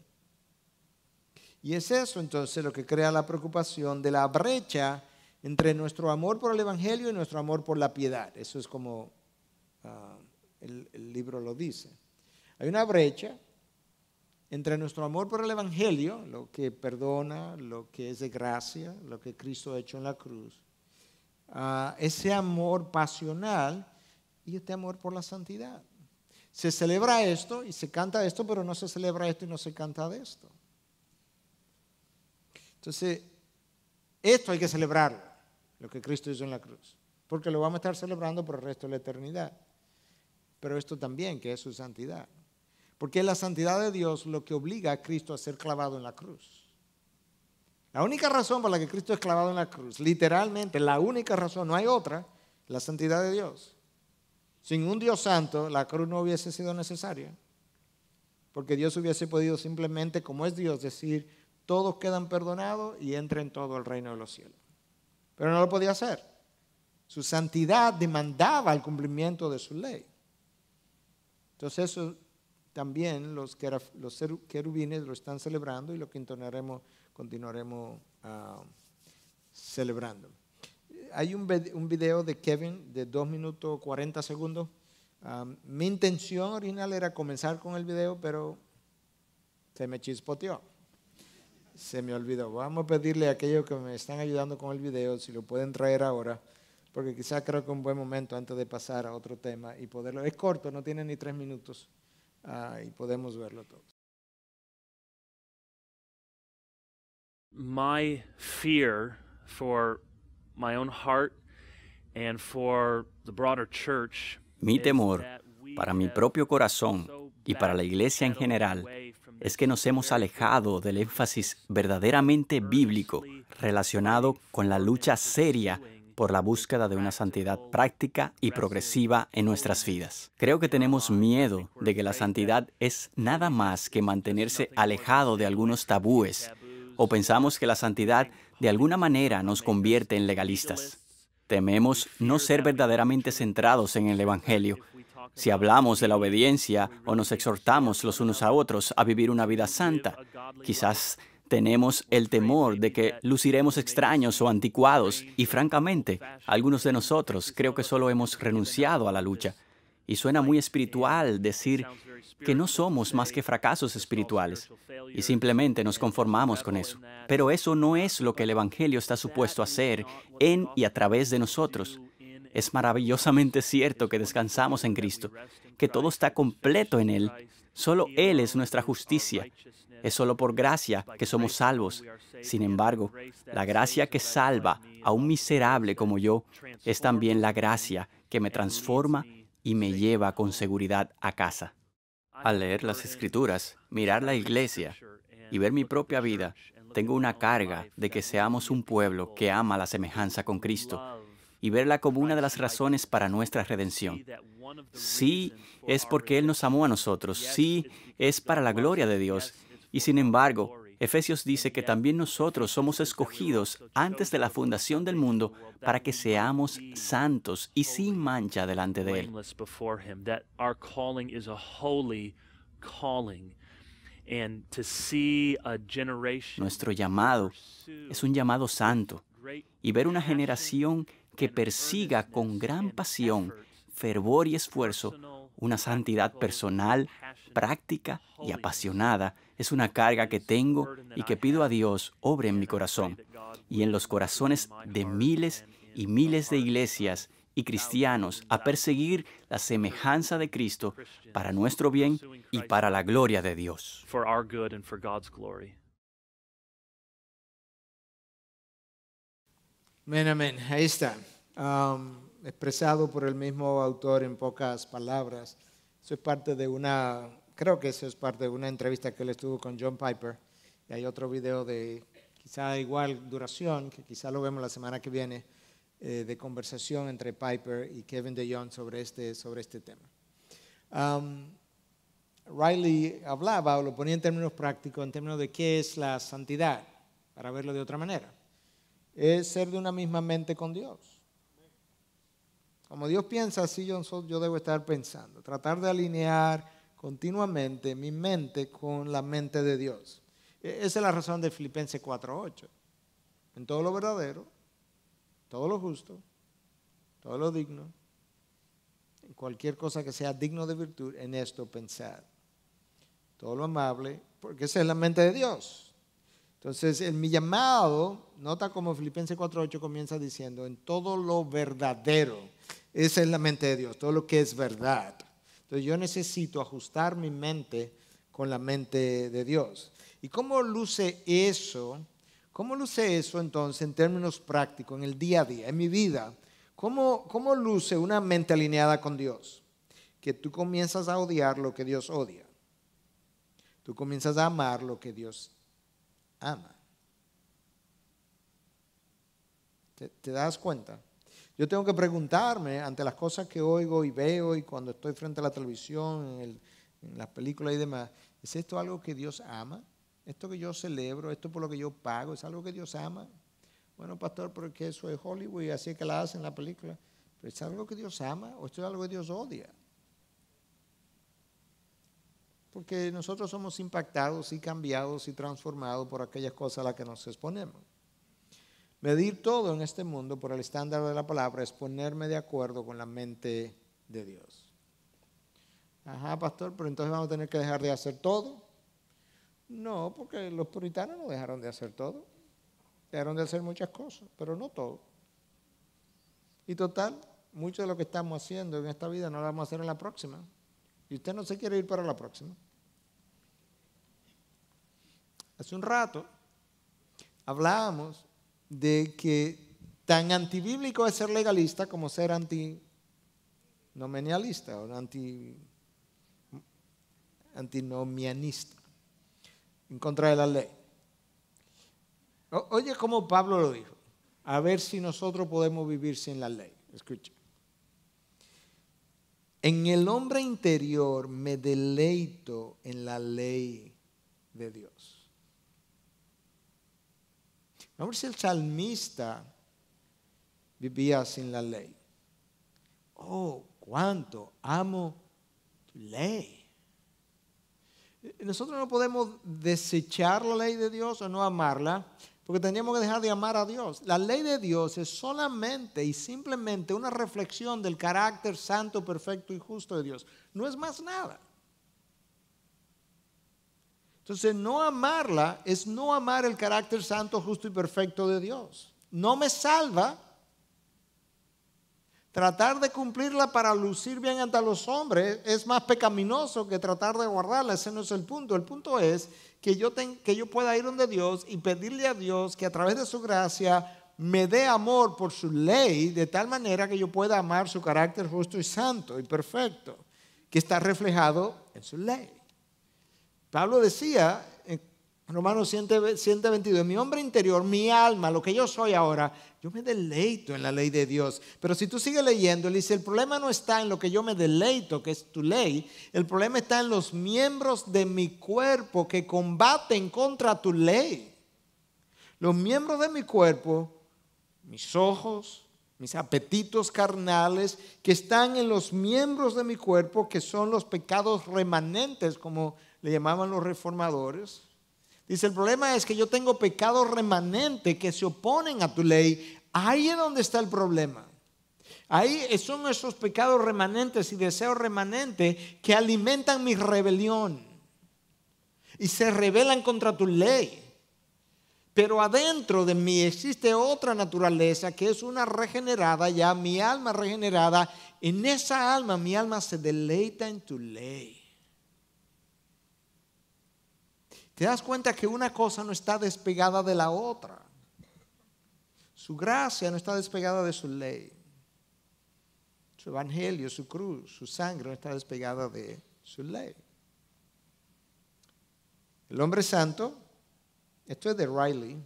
Y es eso entonces lo que crea la preocupación de la brecha entre nuestro amor por el Evangelio y nuestro amor por la piedad. Eso es como ah, el libro lo dice. Hay una brecha entre nuestro amor por el Evangelio, lo que perdona, lo que es de gracia, lo que Cristo ha hecho en la cruz, ese amor pasional y este amor por la santidad. Se celebra esto y se canta esto, pero no se celebra esto y no se canta de esto. Entonces, esto hay que celebrarlo, lo que Cristo hizo en la cruz, porque lo vamos a estar celebrando por el resto de la eternidad. Pero esto también, que es su santidad. Porque es la santidad de Dios lo que obliga a Cristo a ser clavado en la cruz. La única razón por la que Cristo es clavado en la cruz, literalmente, la única razón, no hay otra, la santidad de Dios. Sin un Dios santo, la cruz no hubiese sido necesaria. Porque Dios hubiese podido simplemente, como es Dios, decir, todos quedan perdonados y entren en todo el reino de los cielos. Pero no lo podía hacer. Su santidad demandaba el cumplimiento de su ley. Entonces eso también los, los querubines lo están celebrando y lo que continuaremos, continuaremos ah, celebrando. Hay un, video de Kevin de 2 minutos 40 segundos. Ah, mi intención original era comenzar con el video, pero se me chispoteó. Se me olvidó. Vamos a pedirle a aquellos que me están ayudando con el video si lo pueden traer ahora porque quizás creo que es un buen momento antes de pasar a otro tema y poderlo. Es corto, no tiene ni tres minutos. Ah, podemos verlo todos. My fear for my heart mi temor para mi propio corazón y para la iglesia en general es que nos hemos alejado del énfasis verdaderamente bíblico relacionado con la lucha seria por la búsqueda de una santidad práctica y progresiva en nuestras vidas. Creo que tenemos miedo de que la santidad es nada más que mantenerse alejado de algunos tabúes, o pensamos que la santidad de alguna manera nos convierte en legalistas. Tememos no ser verdaderamente centrados en el Evangelio. Si hablamos de la obediencia o nos exhortamos los unos a otros a vivir una vida santa, quizás tenemos el temor de que luciremos extraños o anticuados y francamente, algunos de nosotros creo que solo hemos renunciado a la lucha. Y suena muy espiritual decir que no somos más que fracasos espirituales y simplemente nos conformamos con eso. Pero eso no es lo que el Evangelio está supuesto a hacer en y a través de nosotros. Es maravillosamente cierto que descansamos en Cristo, que todo está completo en Él. Solo Él es nuestra justicia. Es solo por gracia que somos salvos. Sin embargo, la gracia que salva a un miserable como yo es también la gracia que me transforma y me lleva con seguridad a casa. Al leer las escrituras, mirar la iglesia y ver mi propia vida, tengo una carga de que seamos un pueblo que ama la semejanza con Cristo y verla como una de las razones para nuestra redención. Sí, es porque Él nos amó a nosotros. Sí, es para la gloria de Dios. Y sin embargo, Efesios dice que también nosotros somos escogidos antes de la fundación del mundo para que seamos santos y sin mancha delante de Él. Nuestro llamado es un llamado santo y ver una generación que persiga con gran pasión, fervor y esfuerzo una santidad personal, práctica y apasionada es una carga que tengo y que pido a Dios obre en mi corazón y en los corazones de miles y miles de iglesias y cristianos a perseguir la semejanza de Cristo para nuestro bien y para la gloria de Dios. Amén, amén. Ahí está. Um, expresado por el mismo autor en pocas palabras. Eso es parte de una creo que eso es parte de una entrevista que él estuvo con John Piper. Y hay otro video de quizá igual duración, que quizá lo vemos la semana que viene, eh, de conversación entre Piper y Kevin DeYoung sobre este, sobre este tema. Um, Riley hablaba, o lo ponía en términos prácticos, en términos de qué es la santidad, para verlo de otra manera. Es ser de una misma mente con Dios. Como Dios piensa, así yo, yo debo estar pensando. Tratar de alinear continuamente mi mente con la mente de Dios. E-, esa es la razón de Filipenses 4.8. En todo lo verdadero, todo lo justo, todo lo digno, cualquier cosa que sea digno de virtud, en esto pensar Todo lo amable, porque esa es la mente de Dios. Entonces, en mi llamado, nota como Filipenses 4.8 comienza diciendo, en todo lo verdadero, esa es la mente de Dios, todo lo que es verdad, yo necesito ajustar mi mente con la mente de Dios. ¿Y cómo luce eso? ¿Cómo luce eso entonces en términos prácticos, en el día a día, en mi vida? ¿Cómo, cómo luce una mente alineada con Dios? Que tú comienzas a odiar lo que Dios odia. Tú comienzas a amar lo que Dios ama. te das cuenta? Yo tengo que preguntarme ante las cosas que oigo y veo y cuando estoy frente a la televisión, en, las películas y demás, ¿es esto algo que Dios ama? ¿Esto que yo celebro, esto por lo que yo pago, es algo que Dios ama? Bueno, pastor, porque eso es Hollywood y así es que la hacen la película. ¿Pero es algo que Dios ama o esto es algo que Dios odia? Porque nosotros somos impactados y cambiados y transformados por aquellas cosas a las que nos exponemos. Medir todo en este mundo por el estándar de la palabra es ponerme de acuerdo con la mente de Dios. Ajá, pastor, pero entonces vamos a tener que dejar de hacer todo. No, porque los puritanos no dejaron de hacer todo. Dejaron de hacer muchas cosas, pero no todo. Y total, mucho de lo que estamos haciendo en esta vida no lo vamos a hacer en la próxima. Y usted no se quiere ir para la próxima. Hace un rato hablábamos de que tan antibíblico es ser legalista como ser antinomianista, o antinomianista, en contra de la ley. oye, como Pablo lo dijo, a ver si nosotros podemos vivir sin la ley. Escucha. En el hombre interior me deleito en la ley de Dios no ver si el salmista vivía sin la ley. Oh, cuánto amo tu ley. Nosotros no podemos desechar la ley de Dios o no amarla, porque tendríamos que dejar de amar a Dios. La ley de Dios es solamente y simplemente una reflexión del carácter santo, perfecto y justo de Dios. No es más nada. Entonces, no amarla es no amar el carácter santo, justo y perfecto de Dios. No me salva. Tratar de cumplirla para lucir bien ante los hombres es más pecaminoso que tratar de guardarla. Ese no es el punto. El punto es que yo, que yo pueda ir donde Dios y pedirle a Dios que a través de su gracia me dé amor por su ley de tal manera que yo pueda amar su carácter justo y santo y perfecto, que está reflejado en su ley. Pablo decía en Romanos 122, mi hombre interior, mi alma, lo que yo soy ahora, yo me deleito en la ley de Dios. Pero si tú sigues leyendo, él dice, el problema no está en lo que yo me deleito, que es tu ley, el problema está en los miembros de mi cuerpo que combaten contra tu ley. Los miembros de mi cuerpo, mis ojos, mis apetitos carnales, que están en los miembros de mi cuerpo, que son los pecados remanentes, como le llamaban los reformadores. Dice, el problema es que yo tengo pecados remanentes que se oponen a tu ley. Ahí es donde está el problema. Ahí son esos pecados remanentes y deseos remanentes que alimentan mi rebelión y se rebelan contra tu ley. Pero adentro de mí existe otra naturaleza que es una regenerada, ya mi alma regenerada. En esa alma, mi alma se deleita en tu ley. te das cuenta que una cosa no está despegada de la otra. Su gracia no está despegada de su ley. Su evangelio, su cruz, su sangre no está despegada de su ley. El hombre santo, esto es de Riley,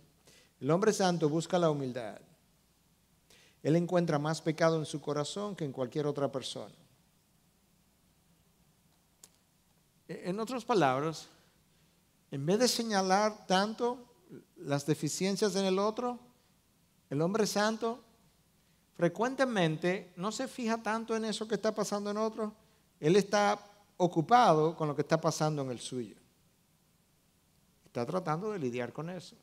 el hombre santo busca la humildad. Él encuentra más pecado en su corazón que en cualquier otra persona. En otras palabras, en vez de señalar tanto las deficiencias en el otro, el hombre santo frecuentemente no se fija tanto en eso que está pasando en otro, él está ocupado con lo que está pasando en el suyo. Está tratando de lidiar con eso.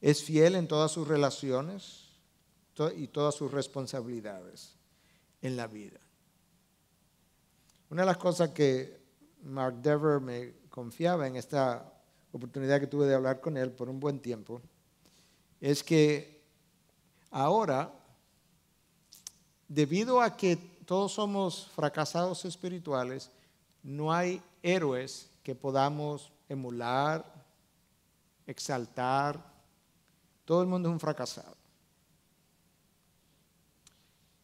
Es fiel en todas sus relaciones y todas sus responsabilidades en la vida. Una de las cosas que Mark Dever me confiaba en esta oportunidad que tuve de hablar con él por un buen tiempo, es que ahora, debido a que todos somos fracasados espirituales, no hay héroes que podamos emular, exaltar. Todo el mundo es un fracasado.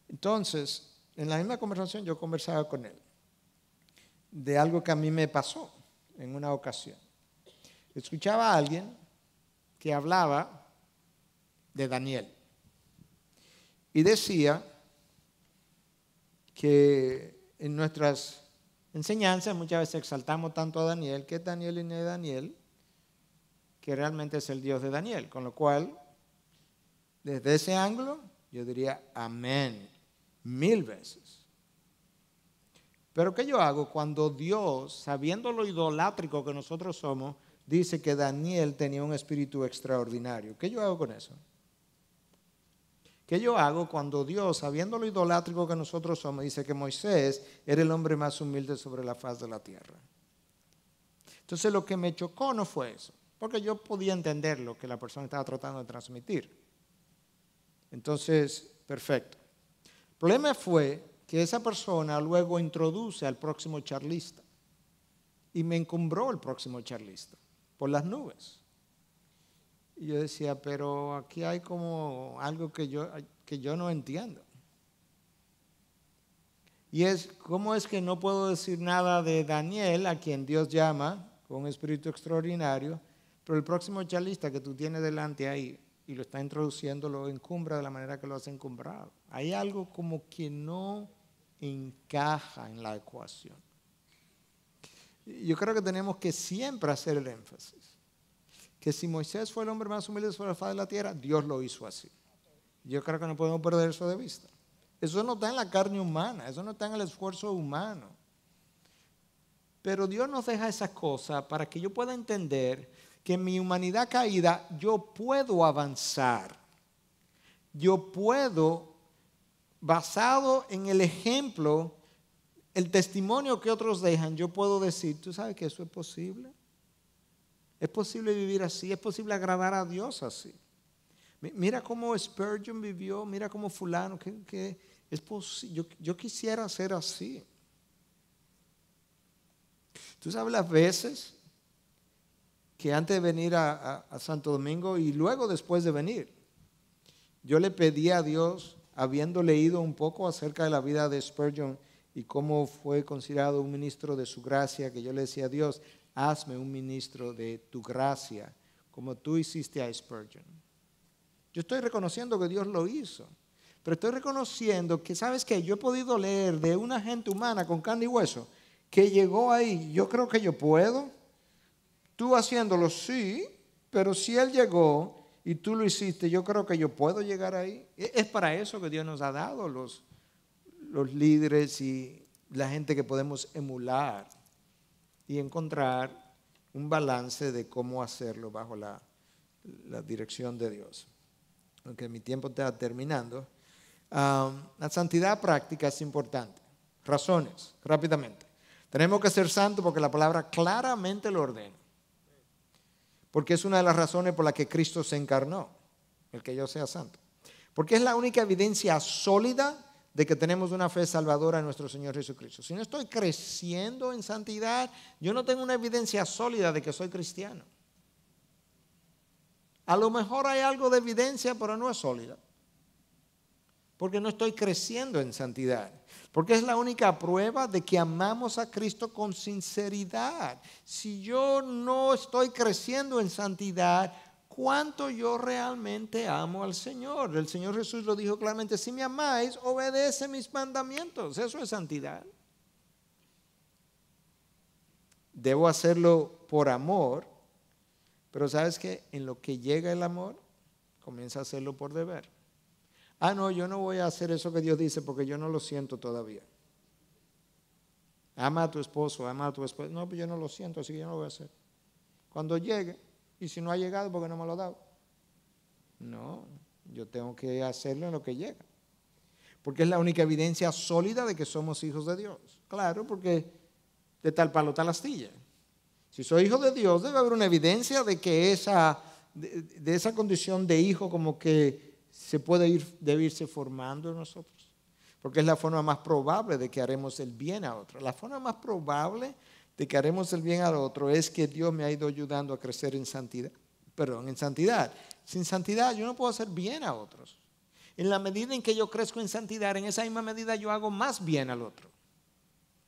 Entonces, en la misma conversación yo conversaba con él de algo que a mí me pasó en una ocasión. Escuchaba a alguien que hablaba de Daniel y decía que en nuestras enseñanzas muchas veces exaltamos tanto a Daniel, que es Daniel y no es Daniel, que realmente es el Dios de Daniel, con lo cual, desde ese ángulo, yo diría amén mil veces. Pero ¿qué yo hago cuando Dios, sabiendo lo idolátrico que nosotros somos, dice que Daniel tenía un espíritu extraordinario? ¿Qué yo hago con eso? ¿Qué yo hago cuando Dios, sabiendo lo idolátrico que nosotros somos, dice que Moisés era el hombre más humilde sobre la faz de la tierra? Entonces lo que me chocó no fue eso, porque yo podía entender lo que la persona estaba tratando de transmitir. Entonces, perfecto. El problema fue que esa persona luego introduce al próximo charlista. Y me encumbró el próximo charlista por las nubes. Y yo decía, pero aquí hay como algo que yo, que yo no entiendo. Y es, ¿cómo es que no puedo decir nada de Daniel, a quien Dios llama con un espíritu extraordinario, pero el próximo charlista que tú tienes delante ahí y lo está introduciendo lo encumbra de la manera que lo has encumbrado? Hay algo como que no encaja en la ecuación. Yo creo que tenemos que siempre hacer el énfasis, que si Moisés fue el hombre más humilde sobre la faz de la tierra, Dios lo hizo así. Yo creo que no podemos perder eso de vista. Eso no está en la carne humana, eso no está en el esfuerzo humano. Pero Dios nos deja esas cosas para que yo pueda entender que en mi humanidad caída yo puedo avanzar, yo puedo basado en el ejemplo, el testimonio que otros dejan, yo puedo decir, tú sabes que eso es posible. Es posible vivir así, es posible agravar a Dios así. Mira cómo Spurgeon vivió, mira cómo fulano, es yo, quisiera ser así. Tú sabes las veces que antes de venir a, a, Santo Domingo y luego después de venir, yo le pedí a Dios habiendo leído un poco acerca de la vida de Spurgeon y cómo fue considerado un ministro de su gracia, que yo le decía a Dios, hazme un ministro de tu gracia, como tú hiciste a Spurgeon. Yo estoy reconociendo que Dios lo hizo, pero estoy reconociendo que, ¿sabes qué? Yo he podido leer de una gente humana con carne y hueso que llegó ahí, yo creo que yo puedo. Tú haciéndolo, sí, pero si él llegó y tú lo hiciste, yo creo que yo puedo llegar ahí. E, es para eso que Dios nos ha dado los, los líderes y la gente que podemos emular y encontrar un balance de cómo hacerlo bajo la, la dirección de Dios. Aunque mi tiempo está terminando. la santidad práctica es importante. Razones, rápidamente. Tenemos que ser santos porque la palabra claramente lo ordena porque es una de las razones por las que Cristo se encarnó, el que yo sea santo. Porque es la única evidencia sólida de que tenemos una fe salvadora en nuestro Señor Jesucristo. Si no estoy creciendo en santidad, yo no tengo una evidencia sólida de que soy cristiano. A lo mejor hay algo de evidencia, pero no es sólida. Porque no estoy creciendo en santidad. Porque es la única prueba de que amamos a Cristo con sinceridad. Si yo no estoy creciendo en santidad, ¿cuánto yo realmente amo al Señor? El Señor Jesús lo dijo claramente, si me amáis, obedece mis mandamientos. Eso es santidad. Debo hacerlo por amor, pero ¿sabes que En lo que llega el amor, comienza a hacerlo por deber ah, no, yo no voy a hacer eso que Dios dice porque yo no lo siento todavía. Ama a tu esposo, ama a tu esposo. No, pues yo no lo siento, así que yo no lo voy a hacer. Cuando llegue, y si no ha llegado, porque no me lo ha dado? No, yo tengo que hacerlo en lo que llega. Porque es la única evidencia sólida de que somos hijos de Dios. Claro, porque de tal palo tal astilla. Si soy hijo de Dios, debe haber una evidencia de que esa, de esa condición de hijo como que se puede ir, debe irse formando en nosotros, porque es la forma más probable de que haremos el bien a otro. La forma más probable de que haremos el bien al otro es que Dios me ha ido ayudando a crecer en santidad, perdón, en santidad. Sin santidad yo no puedo hacer bien a otros. En la medida en que yo crezco en santidad, en esa misma medida yo hago más bien al otro.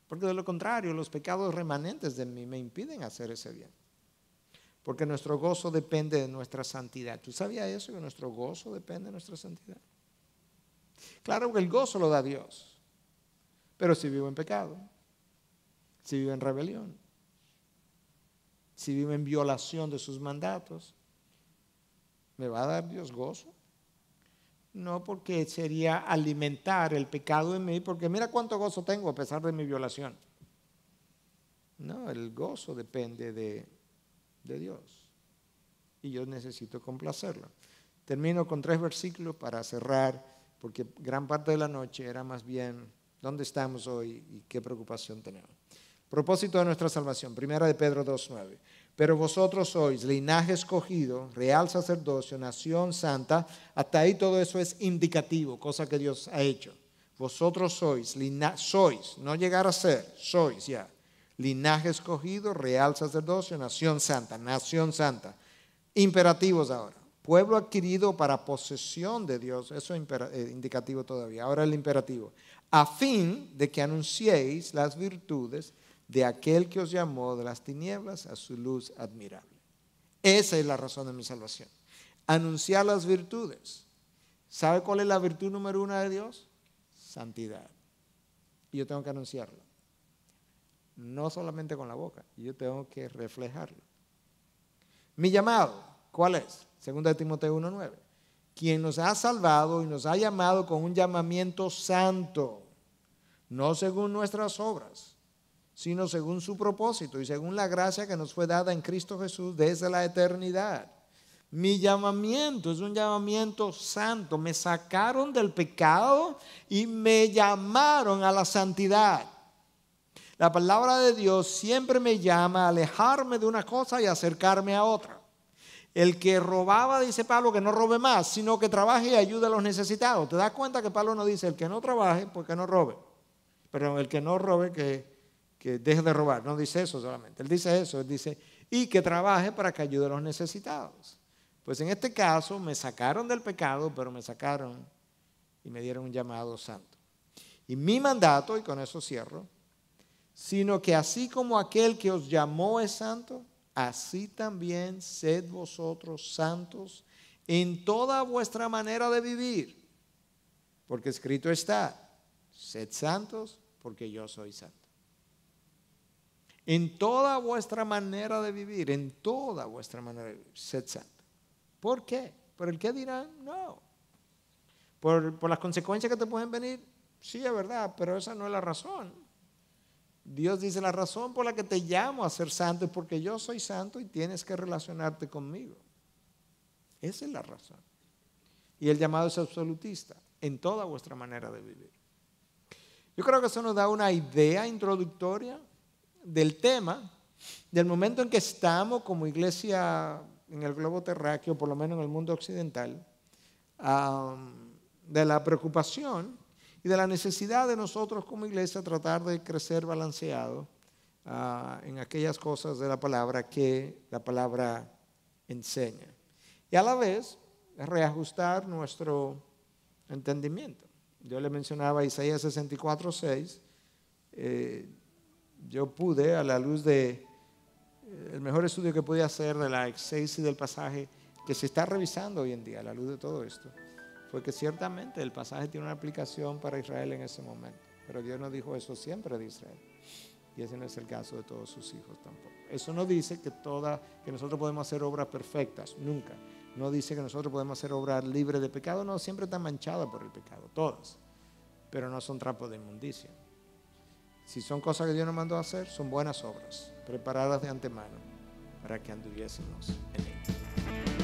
Porque de lo contrario, los pecados remanentes de mí me impiden hacer ese bien porque nuestro gozo depende de nuestra santidad. ¿Tú sabías eso? Que nuestro gozo depende de nuestra santidad. Claro que el gozo lo da Dios, pero si vivo en pecado, si vivo en rebelión, si vivo en violación de sus mandatos, ¿me va a dar Dios gozo? No, porque sería alimentar el pecado en mí, porque mira cuánto gozo tengo a pesar de mi violación. No, el gozo depende de de Dios. Y yo necesito complacerlo. Termino con tres versículos para cerrar, porque gran parte de la noche era más bien dónde estamos hoy y qué preocupación tenemos. Propósito de nuestra salvación, primera de Pedro 2.9. Pero vosotros sois linaje escogido, real sacerdocio, nación santa. Hasta ahí todo eso es indicativo, cosa que Dios ha hecho. Vosotros sois, sois, no llegar a ser, sois ya. Linaje escogido, real sacerdocio, nación santa, nación santa. Imperativos ahora. Pueblo adquirido para posesión de Dios, eso es eh, indicativo todavía. Ahora el imperativo. A fin de que anunciéis las virtudes de aquel que os llamó de las tinieblas a su luz admirable. Esa es la razón de mi salvación. Anunciar las virtudes. ¿Sabe cuál es la virtud número uno de Dios? Santidad. Y yo tengo que anunciarla no solamente con la boca, yo tengo que reflejarlo. Mi llamado, ¿cuál es? Segunda de Timoteo 1.9. Quien nos ha salvado y nos ha llamado con un llamamiento santo, no según nuestras obras, sino según su propósito y según la gracia que nos fue dada en Cristo Jesús desde la eternidad. Mi llamamiento es un llamamiento santo. Me sacaron del pecado y me llamaron a la santidad. La palabra de Dios siempre me llama a alejarme de una cosa y acercarme a otra. El que robaba, dice Pablo, que no robe más, sino que trabaje y ayude a los necesitados. ¿Te das cuenta que Pablo no dice el que no trabaje, pues que no robe? Pero el que no robe, que, que deje de robar. No dice eso solamente. Él dice eso, él dice, y que trabaje para que ayude a los necesitados. Pues en este caso me sacaron del pecado, pero me sacaron y me dieron un llamado santo. Y mi mandato, y con eso cierro, sino que así como aquel que os llamó es santo, así también sed vosotros santos en toda vuestra manera de vivir, porque escrito está, sed santos porque yo soy santo. En toda vuestra manera de vivir, en toda vuestra manera de vivir, sed santo. ¿Por qué? ¿Por el qué dirán? No. ¿Por, por las consecuencias que te pueden venir? Sí, es verdad, pero esa no es la razón. Dios dice, la razón por la que te llamo a ser santo es porque yo soy santo y tienes que relacionarte conmigo. Esa es la razón. Y el llamado es absolutista en toda vuestra manera de vivir. Yo creo que eso nos da una idea introductoria del tema, del momento en que estamos como iglesia en el globo terráqueo, por lo menos en el mundo occidental, de la preocupación y de la necesidad de nosotros como iglesia tratar de crecer balanceado ah, en aquellas cosas de la palabra que la palabra enseña. Y a la vez, reajustar nuestro entendimiento. Yo le mencionaba Isaías 64, 6. Eh, yo pude, a la luz de eh, el mejor estudio que pude hacer de la exégesis del pasaje que se está revisando hoy en día, a la luz de todo esto, porque ciertamente el pasaje tiene una aplicación para Israel en ese momento. Pero Dios no dijo eso siempre de Israel. Y ese no es el caso de todos sus hijos tampoco. Eso no dice que, toda, que nosotros podemos hacer obras perfectas, nunca. No dice que nosotros podemos hacer obras libres de pecado, no, siempre están manchadas por el pecado, todas. Pero no son trapos de inmundicia. Si son cosas que Dios nos mandó a hacer, son buenas obras, preparadas de antemano para que anduviésemos en ellas.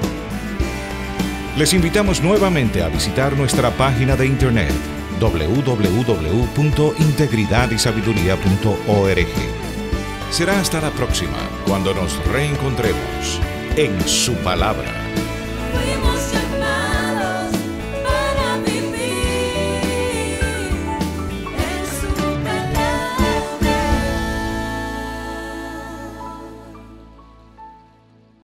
Les invitamos nuevamente a visitar nuestra página de internet www.integridadysabiduría.org. Será hasta la próxima, cuando nos reencontremos en su palabra.